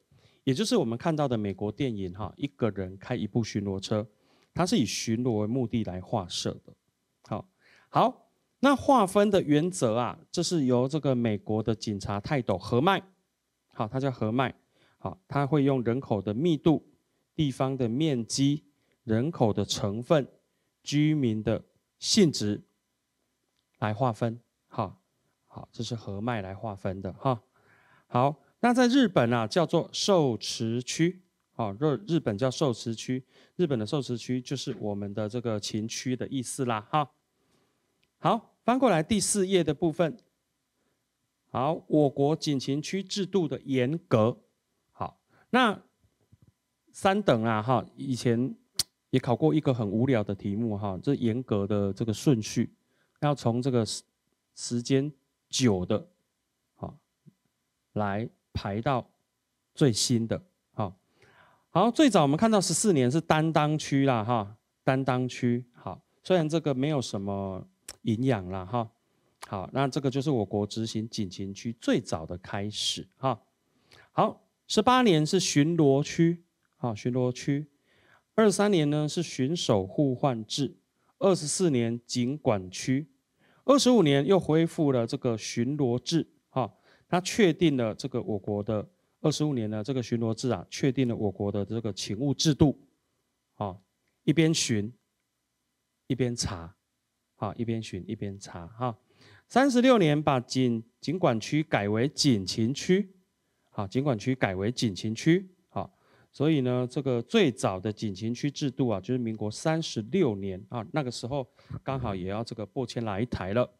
也就是我们看到的美国电影哈，一个人开一部巡逻车，它是以巡逻为目的来划设的。好，那划分的原则啊，这是由这个美国的警察泰斗何麦，好，他叫何麦，好，他会用人口的密度、地方的面积、人口的成分、居民的性质来划分，好，好，这是何麦来划分的，哈，好，那在日本啊，叫做受持区，好，日日本叫受持区，日本的受持区就是我们的这个前区的意思啦，哈。好，翻过来第四页的部分。好，我国警情区制度的严格。好，那三等啊，哈，以前也考过一个很无聊的题目哈，这严格的这个顺序，要从这个时时间久的，好，来排到最新的。好，好，最早我们看到十四年是担当区啦，哈，担当区。好，虽然这个没有什么。营养了哈，好，那这个就是我国执行警情区最早的开始哈。好，十八年是巡逻区啊，巡逻区。二三年呢是巡守互换制，二十四年警管区，二十五年又恢复了这个巡逻制哈。它确定了这个我国的二十五年的这个巡逻制啊，确定了我国的这个勤务制度啊，一边巡一边查。啊，一边巡一边查哈。三十六年把警警管区改为警勤区，好，警管区改为警勤区，好。所以呢，这个最早的警勤区制度啊，就是民国三十六年啊，那个时候刚好也要这个拨迁来台了。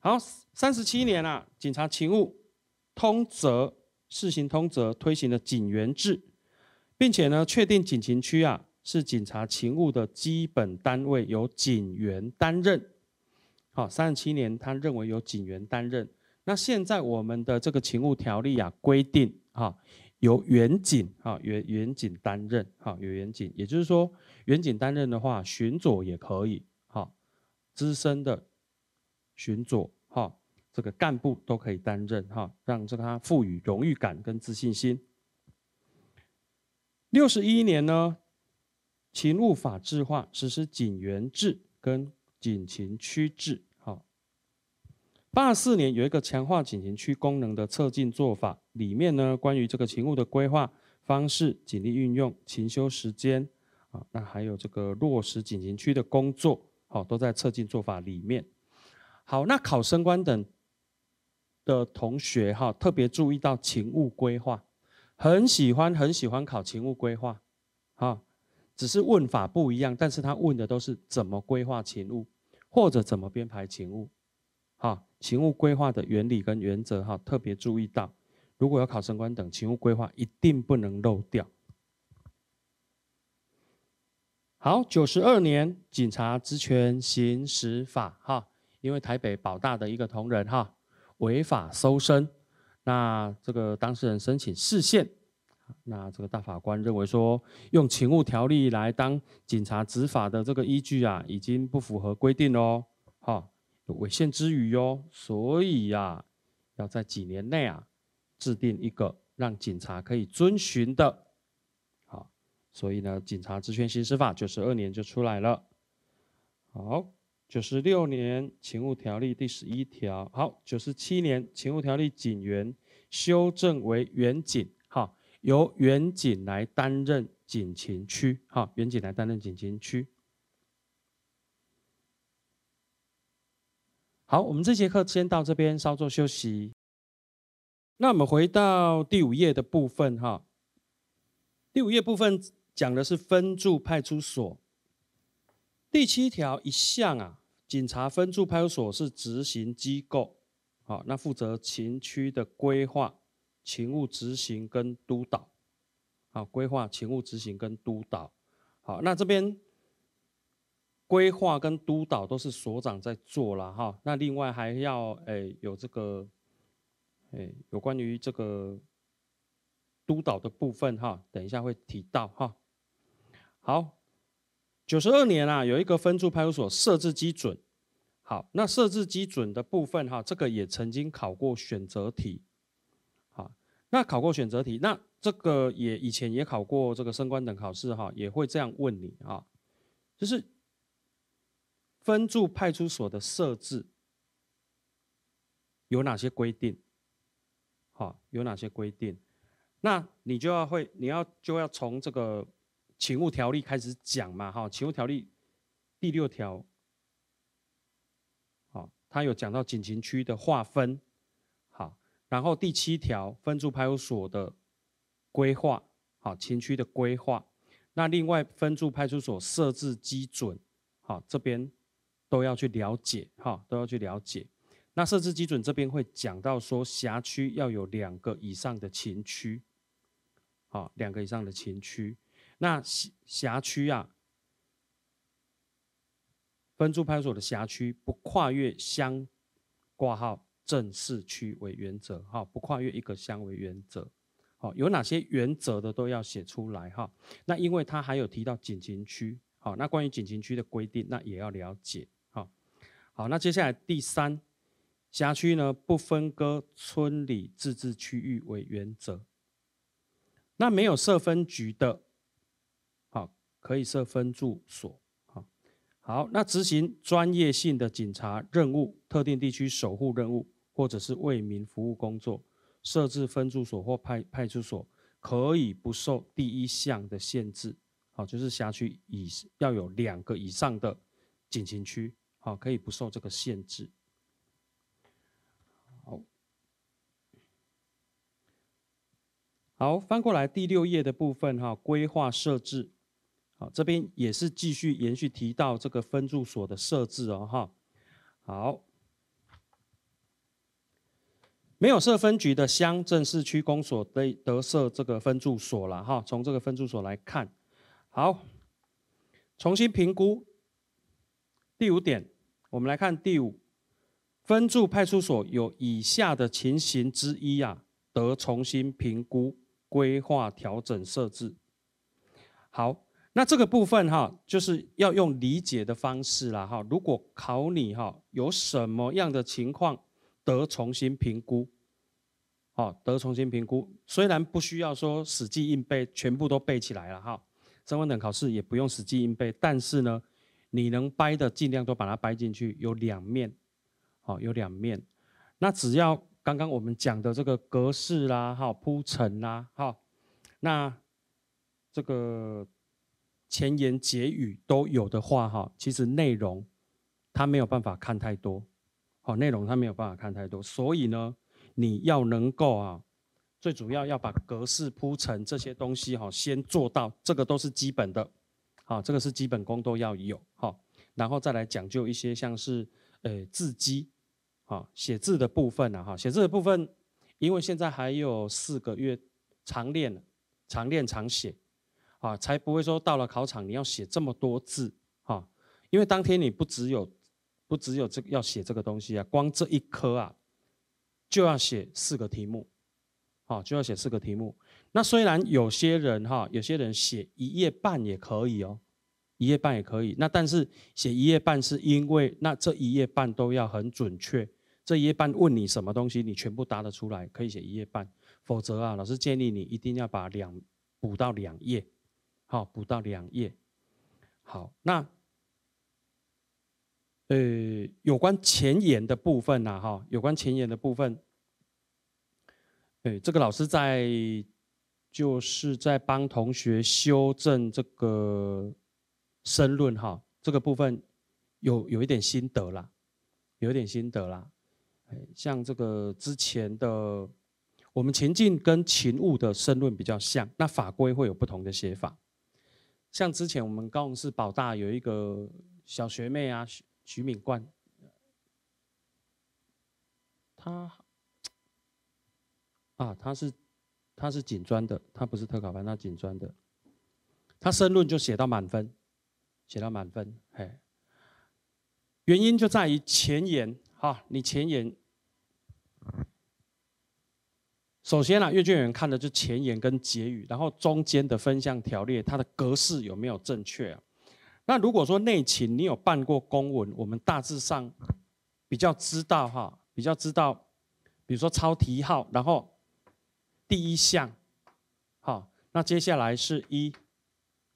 好，三十七年啊，警察勤务通则试行通则推行了警员制，并且呢，确定警勤区啊。是警察勤务的基本单位，由警员担任。好，三十七年，他认为由警员担任。那现在我们的这个勤务条例啊，规定哈，由元警哈元元警担任哈，由元警，也就是说，元警担任的话，巡佐也可以哈，资深的巡佐哈，这个干部都可以担任哈，让这个他赋予荣誉感跟自信心。六十一年呢？勤务法制化，实施警员制跟警勤区制。好，八四年有一个强化警勤区功能的测进做法，里面呢关于这个勤务的规划方式、警力运用、勤修时间啊，那还有这个落实警情区的工作，好，都在测进做法里面。好，那考生官等的同学哈，特别注意到勤务规划，很喜欢很喜欢考勤务规划，好。只是问法不一样，但是他问的都是怎么规划勤务，或者怎么编排勤务，哈，勤务规划的原理跟原则，哈，特别注意到，如果有考生官等勤务规划，一定不能漏掉。好，九十二年警察职权行使法，哈，因为台北保大的一个同仁，哈，违法搜身，那这个当事人申请视线那这个大法官认为说，用勤务条例来当警察执法的这个依据啊，已经不符合规定喽，有违宪之余哟，所以呀，要在几年内啊，制定一个让警察可以遵循的，好，所以呢，警察职权行使法九十二年就出来了，好，九十六年勤务条例第十一条，好，九十七年勤务条例警员修正为原警。由原警来担任警情区，哈，原警来担任警情区。好，我们这节课先到这边，稍作休息。那我们回到第五页的部分，哈，第五页部分讲的是分驻派出所。第七条一项啊，警察分驻派出所是执行机构，好，那负责情区的规划。勤务执行跟督导，好规划勤务执行跟督导，好那这边规划跟督导都是所长在做了哈。那另外还要诶有这个诶有关于这个督导的部分哈，等一下会提到哈。好，九十二年啊有一个分驻派出所设置基准，好那设置基准的部分哈，这个也曾经考过选择题。那考过选择题，那这个也以前也考过这个升官等考试哈，也会这样问你啊，就是分驻派出所的设置有哪些规定？好，有哪些规定？那你就要会，你要就要从这个请务条例开始讲嘛，哈，请务条例第六条，好，他有讲到警情区的划分。然后第七条，分驻派出所的规划，好，前区的规划。那另外，分驻派出所设置基准，好，这边都要去了解，哈，都要去了解。那设置基准这边会讲到说，辖区要有两个以上的前区，好，两个以上的前区。那辖辖区啊，分驻派出所的辖区不跨越乡挂号。正市区为原则，哈，不跨越一个乡为原则，好，有哪些原则的都要写出来，哈。那因为他还有提到警情区，好，那关于警情区的规定，那也要了解，哈。好，那接下来第三，辖区呢不分割村里自治区域为原则。那没有设分局的，好，可以设分驻所，好。好，那执行专业性的警察任务、特定地区守护任务。或者是为民服务工作设置分驻所或派派出所，可以不受第一项的限制，好，就是辖区以要有两个以上的警情区，好，可以不受这个限制。好，好，翻过来第六页的部分哈，规划设置，好，这边也是继续延续提到这个分驻所的设置哦，哈，好。没有设分局的乡镇市区公所得得设这个分住所了哈，从这个分住所来看，好，重新评估。第五点，我们来看第五，分驻派出所有以下的情形之一啊，得重新评估规划调整设置。好，那这个部分哈，就是要用理解的方式啦哈，如果考你哈，有什么样的情况？得重新评估，好，得重新评估。虽然不需要说死记硬背，全部都背起来了哈。身份证考试也不用死记硬背，但是呢，你能掰的尽量都把它掰进去。有两面，好，有两面。那只要刚刚我们讲的这个格式啦，哈，铺陈啦，哈，那这个前言、结语都有的话，哈，其实内容他没有办法看太多。好，内容他没有办法看太多，所以呢，你要能够啊，最主要要把格式铺成这些东西哈，先做到，这个都是基本的，好，这个是基本功都要有哈，然后再来讲究一些像是呃字迹，啊，写字的部分呢哈，写字的部分，因为现在还有四个月，常练，常练常写，啊，才不会说到了考场你要写这么多字哈，因为当天你不只有。不只有这个要写这个东西啊，光这一科啊，就要写四个题目，好，就要写四个题目。那虽然有些人哈，有些人写一页半也可以哦，一页半也可以。那但是写一页半是因为那这一页半都要很准确，这一页半问你什么东西，你全部答得出来，可以写一页半。否则啊，老师建议你一定要把两补到两页，好，补到两页。好，那。呃，有关前沿的部分呐，哈，有关前沿的部分，哎，这个老师在就是在帮同学修正这个申论哈，这个部分有有一点心得啦，有一点心得啦，哎，像这个之前的我们前进跟勤务的申论比较像，那法规会有不同的写法，像之前我们高雄市保大有一个小学妹啊。徐敏冠，他啊，他是他是锦专的，他不是特考班，他锦专的，他申论就写到满分，写到满分，嘿，原因就在于前言哈，你前言，首先啊，阅卷员看的就是前言跟结语，然后中间的分项条列，它的格式有没有正确啊？那如果说内勤你有办过公文，我们大致上比较知道哈，比较知道，比如说抄题号，然后第一项，好，那接下来是一，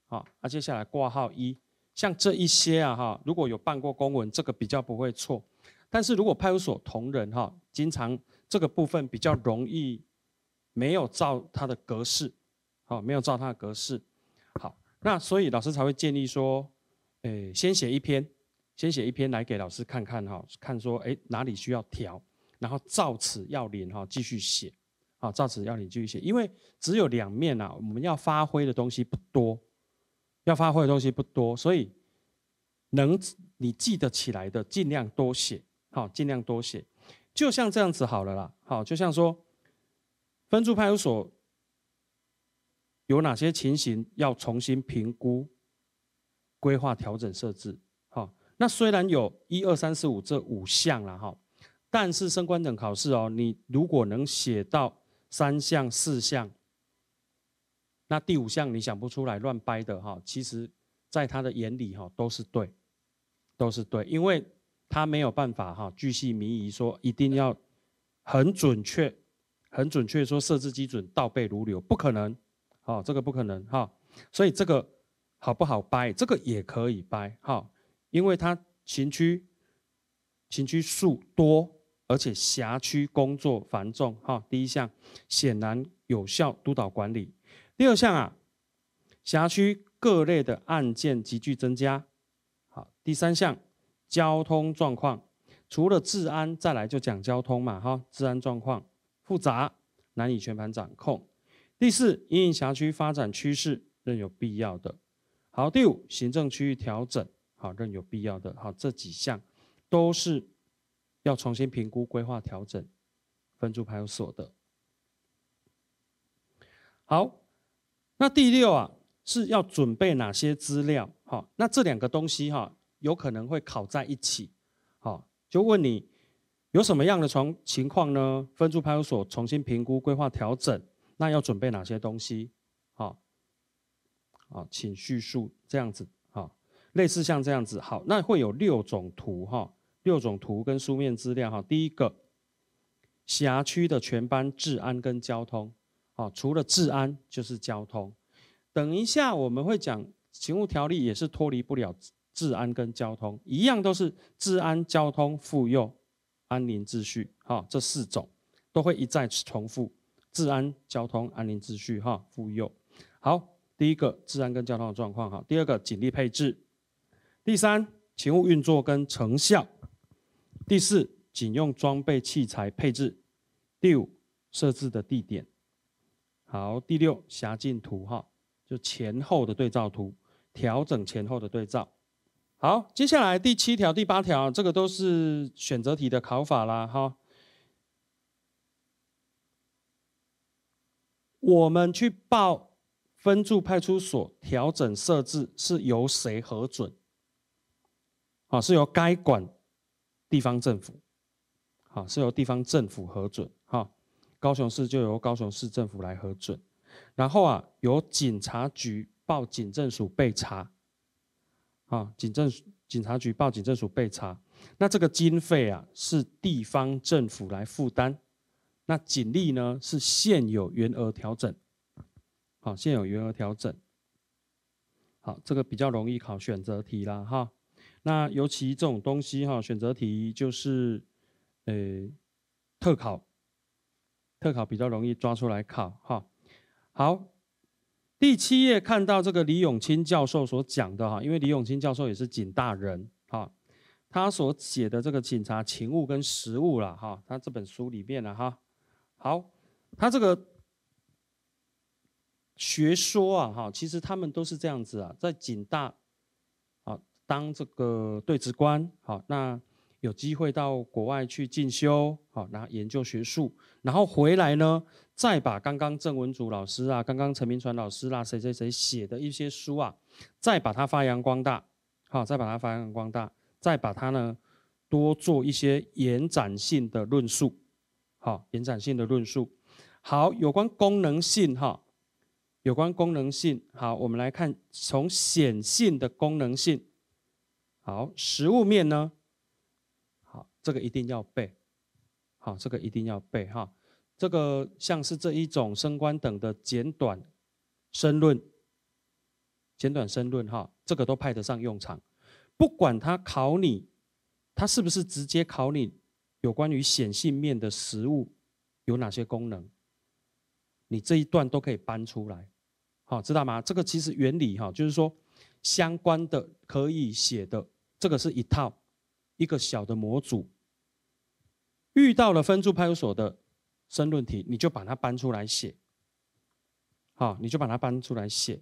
好，那接下来挂号一，像这一些啊哈，如果有办过公文，这个比较不会错。但是如果派出所同仁哈，经常这个部分比较容易没有照它的格式，好，没有照它的格式，好，那所以老师才会建议说。哎，先写一篇，先写一篇来给老师看看哈，看说哎哪里需要调，然后照此要领哈继续写，好照此要领继续写，因为只有两面啊，我们要发挥的东西不多，要发挥的东西不多，所以能你记得起来的尽量多写，好尽量多写，就像这样子好了啦，好就像说，分驻派出所有哪些情形要重新评估？规划调整设置，好，那虽然有一二三四五这五项了哈，但是升官等考试哦，你如果能写到三项四项，那第五项你想不出来乱掰的哈，其实在他的眼里哈都是对，都是对，因为他没有办法哈，据细迷疑说一定要很准确，很准确说设置基准倒背如流不可能，好，这个不可能哈，所以这个。好不好掰？这个也可以掰，哈，因为它勤区，勤区数多，而且辖区工作繁重，哈。第一项，显然有效督导管理；第二项啊，辖区各类的案件急剧增加，好。第三项，交通状况，除了治安，再来就讲交通嘛，哈。治安状况复杂，难以全盘掌控。第四，因辖区发展趋势仍有必要的。好，第五行政区域调整，好，更有必要的，好，这几项都是要重新评估规划调整，分驻派出所的。好，那第六啊是要准备哪些资料？好，那这两个东西哈有可能会考在一起，好，就问你有什么样的从情况呢？分驻派出所重新评估规划调整，那要准备哪些东西？啊，请叙述这样子，哈，类似像这样子，好，那会有六种图，哈，六种图跟书面资料，哈，第一个，辖区的全班治安跟交通，啊，除了治安就是交通，等一下我们会讲勤务条例也是脱离不了治安跟交通，一样都是治安、交通、妇幼、安宁秩序，哈，这四种都会一再重复，治安、交通、安宁秩序，哈，妇幼，好。第一个治安跟交通的状况哈，第二个警力配置，第三勤务运作跟成效，第四警用装备器材配置，第五设置的地点，好，第六辖境图哈，就前后的对照图，调整前后的对照，好，接下来第七条第八条，这个都是选择题的考法啦哈，我们去报。分驻派出所调整设置是由谁核准？啊，是由该管地方政府，好，是由地方政府核准。哈，高雄市就由高雄市政府来核准，然后啊，由警察局报警政署备查。啊，警政警察局报警政署备查。那这个经费啊，是地方政府来负担。那警力呢，是现有原额调整。好，现有余额调整。好，这个比较容易考选择题啦，哈。那尤其这种东西，哈，选择题就是，诶，特考，特考比较容易抓出来考，哈。好，第七页看到这个李永清教授所讲的，哈，因为李永清教授也是警大人，哈，他所写的这个警察勤务跟实务了，哈，他这本书里面了，哈。好，他这个。学说啊，哈，其实他们都是这样子啊，在景大，啊，当这个对职官，好那有机会到国外去进修，好后研究学术，然后回来呢，再把刚刚郑文祖老师啊，刚刚陈明传老师啦，谁谁谁写的一些书啊，再把它发扬光大，好，再把它发扬光大，再把它呢多做一些延展性的论述，好，延展性的论述，好，有关功能性哈。有关功能性，好，我们来看从显性的功能性，好，食物面呢，好，这个一定要背，好，这个一定要背哈，这个像是这一种升官等的简短申论，简短申论哈，这个都派得上用场，不管他考你，他是不是直接考你有关于显性面的食物有哪些功能，你这一段都可以搬出来。好，知道吗？这个其实原理哈，就是说，相关的可以写的，这个是一套一个小的模组。遇到了分驻派出所的申论题，你就把它搬出来写。好，你就把它搬出来写。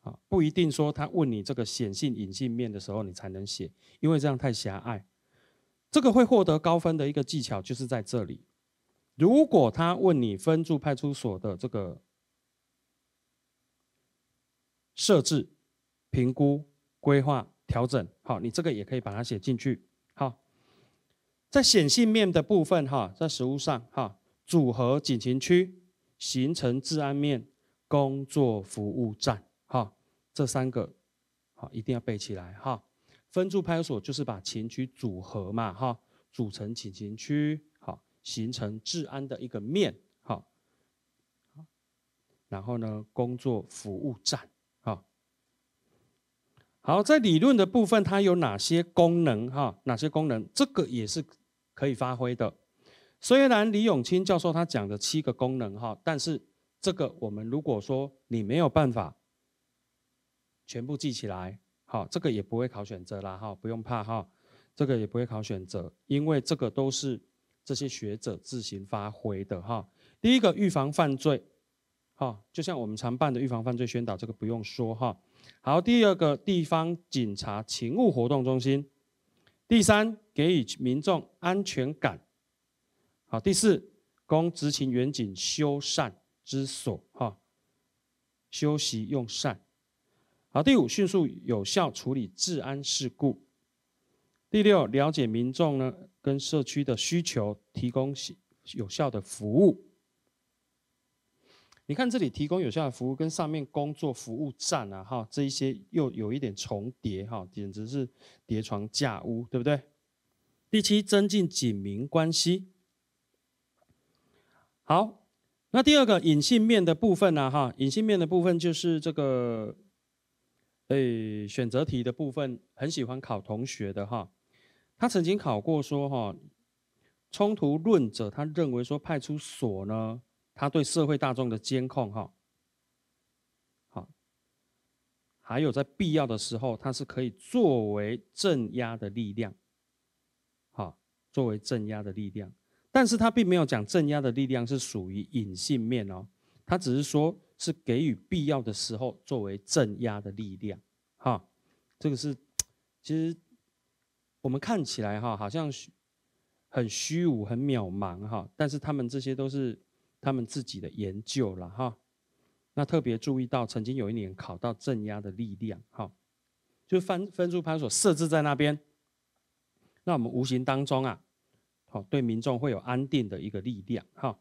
啊，不一定说他问你这个显性、隐性面的时候，你才能写，因为这样太狭隘。这个会获得高分的一个技巧就是在这里。如果他问你分驻派出所的这个，设置、评估、规划、调整，好，你这个也可以把它写进去。好，在显性面的部分，哈，在实物上，哈，组合警情区，形成治安面，工作服务站，哈，这三个，好，一定要背起来，哈。分驻派出所就是把情区组合嘛，哈，组成警情区，好，形成治安的一个面，哈。然后呢，工作服务站。好，在理论的部分，它有哪些功能？哈，哪些功能？这个也是可以发挥的。虽然李永清教授他讲的七个功能，哈，但是这个我们如果说你没有办法全部记起来，好，这个也不会考选择啦，哈，不用怕，哈，这个也不会考选择，因为这个都是这些学者自行发挥的，哈。第一个预防犯罪，哈，就像我们常办的预防犯罪宣导，这个不用说，哈。好，第二个地方警察勤务活动中心。第三，给予民众安全感。好，第四，供执勤员警修缮之所，哈，休息用膳。好，第五，迅速有效处理治安事故。第六，了解民众呢跟社区的需求，提供有效的服务。你看这里提供有效的服务，跟上面工作服务站啊，哈，这一些又有一点重叠，哈，简直是叠床架屋，对不对？第七，增进警民关系。好，那第二个隐性面的部分呢，哈，隐性面的部分就是这个，诶，选择题的部分很喜欢考同学的哈，他曾经考过说哈，冲突论者他认为说派出所呢。他对社会大众的监控，哈，好，还有在必要的时候，它是可以作为镇压的力量，好，作为镇压的力量。但是它并没有讲镇压的力量是属于隐性面哦，它只是说是给予必要的时候作为镇压的力量，哈，这个是其实我们看起来哈，好像很虚无、很渺茫哈，但是他们这些都是。他们自己的研究了哈，那特别注意到，曾经有一年考到镇压的力量，哈，就分分驻派出所设置在那边，那我们无形当中啊，好对民众会有安定的一个力量，哈。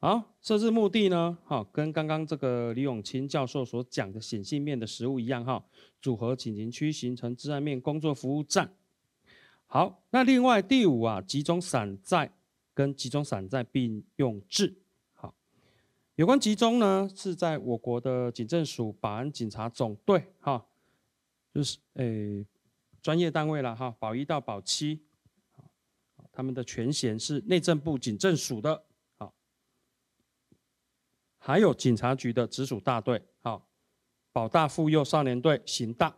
好设置目的呢，好跟刚刚这个李永清教授所讲的显性面的实物一样哈，组合警勤区形成治安面工作服务站，好，那另外第五啊，集中散在。跟集中散在并用制，好，有关集中呢，是在我国的警政署保安警察总队，哈，就是诶专业单位了哈，保一到保七，他们的权限是内政部警政署的，好，还有警察局的直属大队，好，保大妇幼少年队、刑大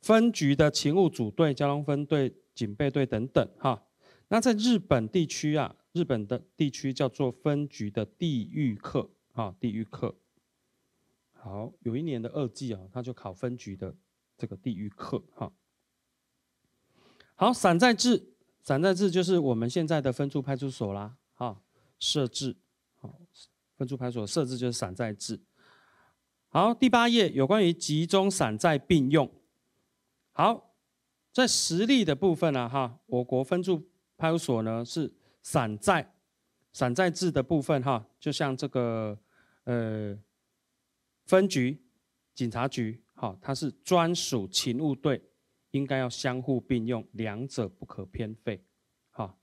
分局的勤务组队、交通分队、警备队等等，哈。那在日本地区啊，日本的地区叫做分局的地域课啊，地域课。好，有一年的二季啊，他就考分局的这个地域课哈。好，散在制，散在制就是我们现在的分驻派出所啦。哈，设置好，分驻派出所设置就是散在制。好，第八页有关于集中散在并用。好，在实例的部分呢，哈，我国分驻。派出所呢是散在、散在制的部分哈，就像这个呃分局、警察局哈，它是专属勤务队，应该要相互并用，两者不可偏废。哈，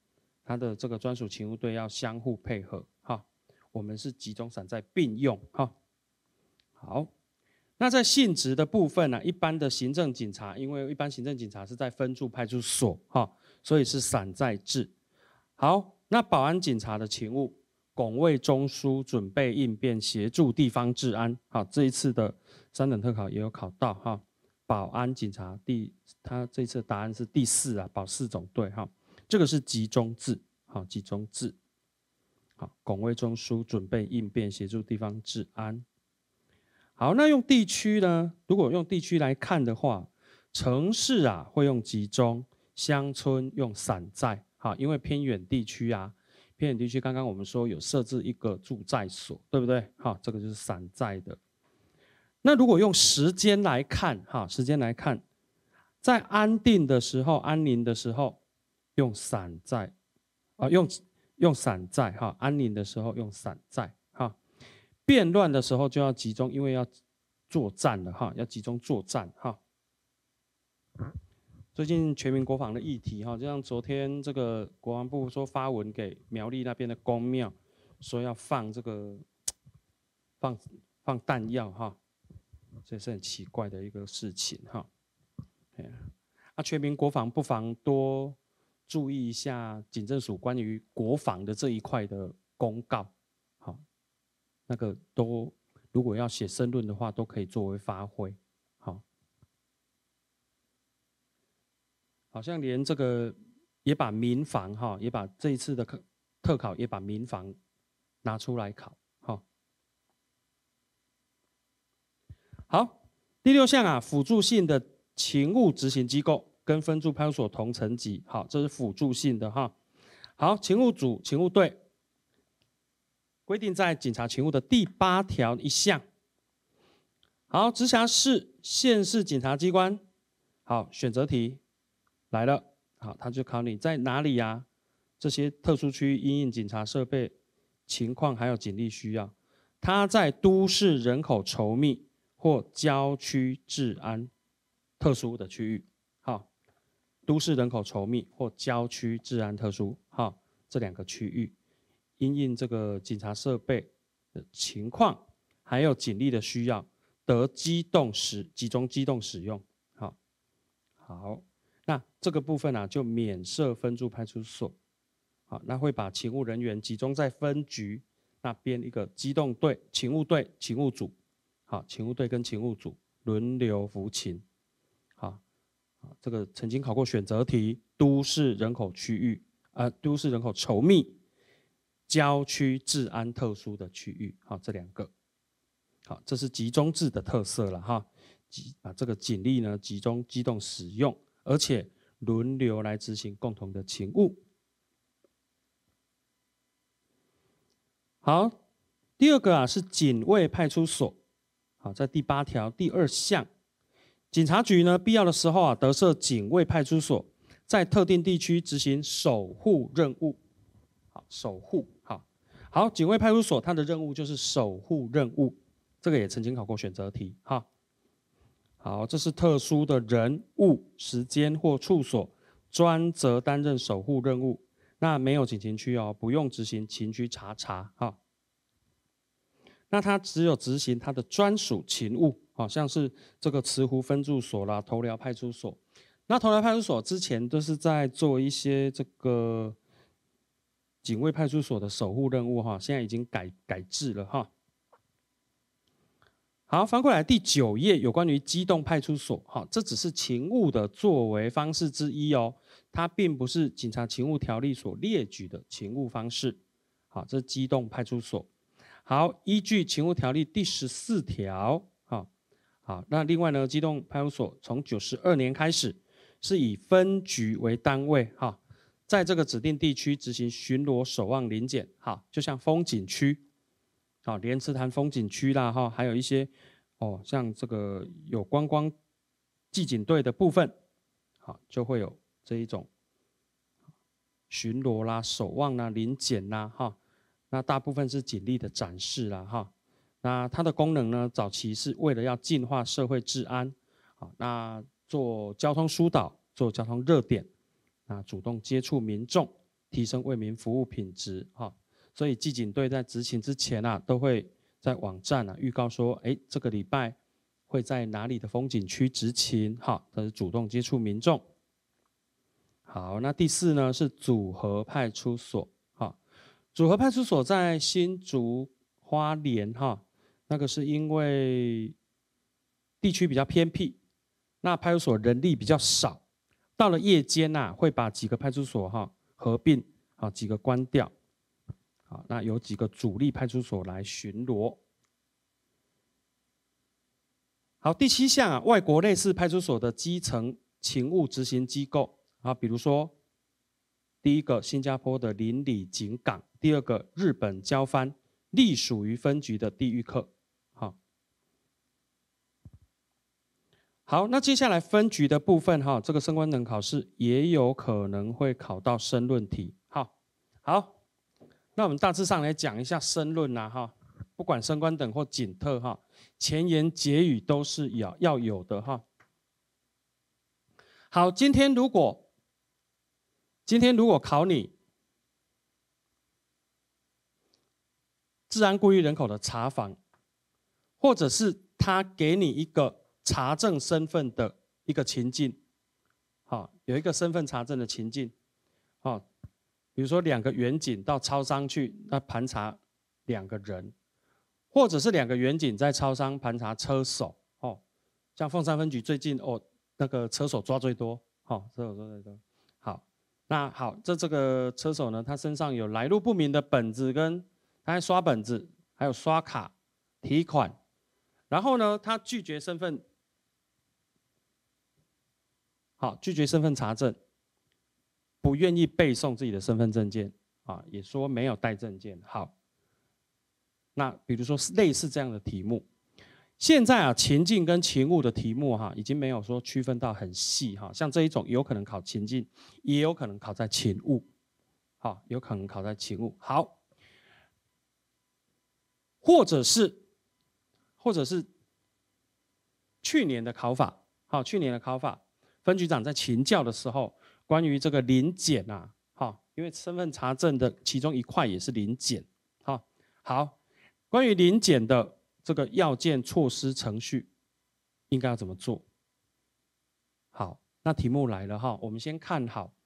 它的这个专属勤务队要相互配合。哈，我们是集中散在并用。哈，好，那在性质的部分呢，一般的行政警察，因为一般行政警察是在分驻派出所哈。所以是散在制。好，那保安警察的勤务拱卫中枢，准备应变，协助地方治安。好，这一次的三等特考也有考到哈。保安警察第他这次答案是第四啊，保四总队哈。这个是集中制，好集中制。好，拱卫中枢，准备应变，协助地方治安。好，那用地区呢？如果用地区来看的话，城市啊会用集中。乡村用散寨，哈，因为偏远地区啊，偏远地区，刚刚我们说有设置一个驻寨所，对不对？好，这个就是散寨的。那如果用时间来看，哈，时间来看，在安定的时候、安宁的时候，用散寨，啊，用用散寨，哈，安宁的时候用散寨，哈，变乱的时候就要集中，因为要作战了，哈，要集中作战，哈。最近全民国防的议题哈，就像昨天这个国防部说发文给苗栗那边的公庙，说要放这个 <tsk> 放放弹药哈，这是很奇怪的一个事情哈。哎，啊全民国防不妨多注意一下警政署关于国防的这一块的公告，好，那个都如果要写申论的话，都可以作为发挥。好像连这个也把民防哈，也把这一次的特特考也把民防拿出来考哈。好，第六项啊，辅助性的勤务执行机构跟分驻派出所同层级，好，这是辅助性的哈。好，勤务组、勤务队规定在警察勤务的第八条一项。好，直辖市、县市警察机关，好，选择题。来了，好，他就考你在哪里呀？这些特殊区域应用警察设备情况，还有警力需要。他在都市人口稠密或郊区治安特殊的区域，好，都市人口稠密或郊区治安特殊，好这两个区域因应这个警察设备的情况，还有警力的需要，得机动使集中机动使用，好，好。那这个部分啊，就免设分驻派出所，好，那会把勤务人员集中在分局那边一个机动队、勤务队、勤务组，好，勤务队跟勤务组轮流服勤，好，好，这个曾经考过选择题，都市人口区域啊，都市人口稠密，郊区治安特殊的区域，好，这两个，好，这是集中制的特色了哈，集啊，这个警力呢集中机动使用。而且轮流来执行共同的勤务。好，第二个啊是警卫派出所，好，在第八条第二项，警察局呢必要的时候啊得设警卫派出所，在特定地区执行守护任务。好，守护，好好警卫派出所它的任务就是守护任务，这个也曾经考过选择题，哈。好，这是特殊的人物、时间或处所，专责担任守护任务。那没有警情区哦，不用执行情区查查哈。那他只有执行他的专属勤务，好像是这个慈湖分驻所啦、头寮派出所。那头寮派出所之前都是在做一些这个警卫派出所的守护任务哈，现在已经改改制了哈。好，翻过来第九页，有关于机动派出所。好，这只是勤务的作为方式之一哦，它并不是警察勤务条例所列举的勤务方式。好，这是机动派出所。好，依据勤务条例第十四条。好，好，那另外呢，机动派出所从九十二年开始是以分局为单位。哈，在这个指定地区执行巡逻、守望、临检。好，就像风景区。啊，莲池潭风景区啦，哈，还有一些，哦，像这个有观光，纪警队的部分，好，就会有这一种，巡逻啦、守望啦、临检啦，哈，那大部分是警力的展示啦，哈，那它的功能呢，早期是为了要净化社会治安，好，那做交通疏导、做交通热点，啊，主动接触民众，提升为民服务品质，哈。所以，稽警队在执勤之前啊，都会在网站啊预告说：哎，这个礼拜会在哪里的风景区执勤？哈，都是主动接触民众。好，那第四呢是组合派出所。哈，组合派出所，在新竹花莲哈，那个是因为地区比较偏僻，那派出所人力比较少，到了夜间呐，会把几个派出所哈合并，啊几个关掉。好，那有几个主力派出所来巡逻。好，第七项啊，外国类似派出所的基层勤务执行机构啊，比如说第一个新加坡的邻里警岗，第二个日本交番，隶属于分局的地域课。好，好，那接下来分局的部分哈，这个升官等考试也有可能会考到申论题。好，好。那我们大致上来讲一下申论呐，哈，不管升官等或景特哈，前言结语都是要要有的哈。好，今天如果今天如果考你治安故于人口的查房，或者是他给你一个查证身份的一个情境，好，有一个身份查证的情境，好。比如说，两个远景到超商去，那盘查两个人，或者是两个远景在超商盘查车手哦。像凤山分局最近哦，那个车手抓最多，哦，车手抓最多。好，那好，这这个车手呢，他身上有来路不明的本子，跟他还刷本子，还有刷卡提款，然后呢，他拒绝身份，好，拒绝身份查证。不愿意背诵自己的身份证件啊，也说没有带证件。好，那比如说类似这样的题目，现在啊，情境跟勤务的题目哈，已经没有说区分到很细哈，像这一种有可能考情境，也有可能考在勤务，好，有可能考在勤务，好，或者是，或者是去年的考法，好，去年的考法，分局长在勤教的时候。关于这个临检啊，哈，因为身份查证的其中一块也是临检，哈，好，关于临检的这个要件措施程序，应该要怎么做？好，那题目来了哈，我们先看好。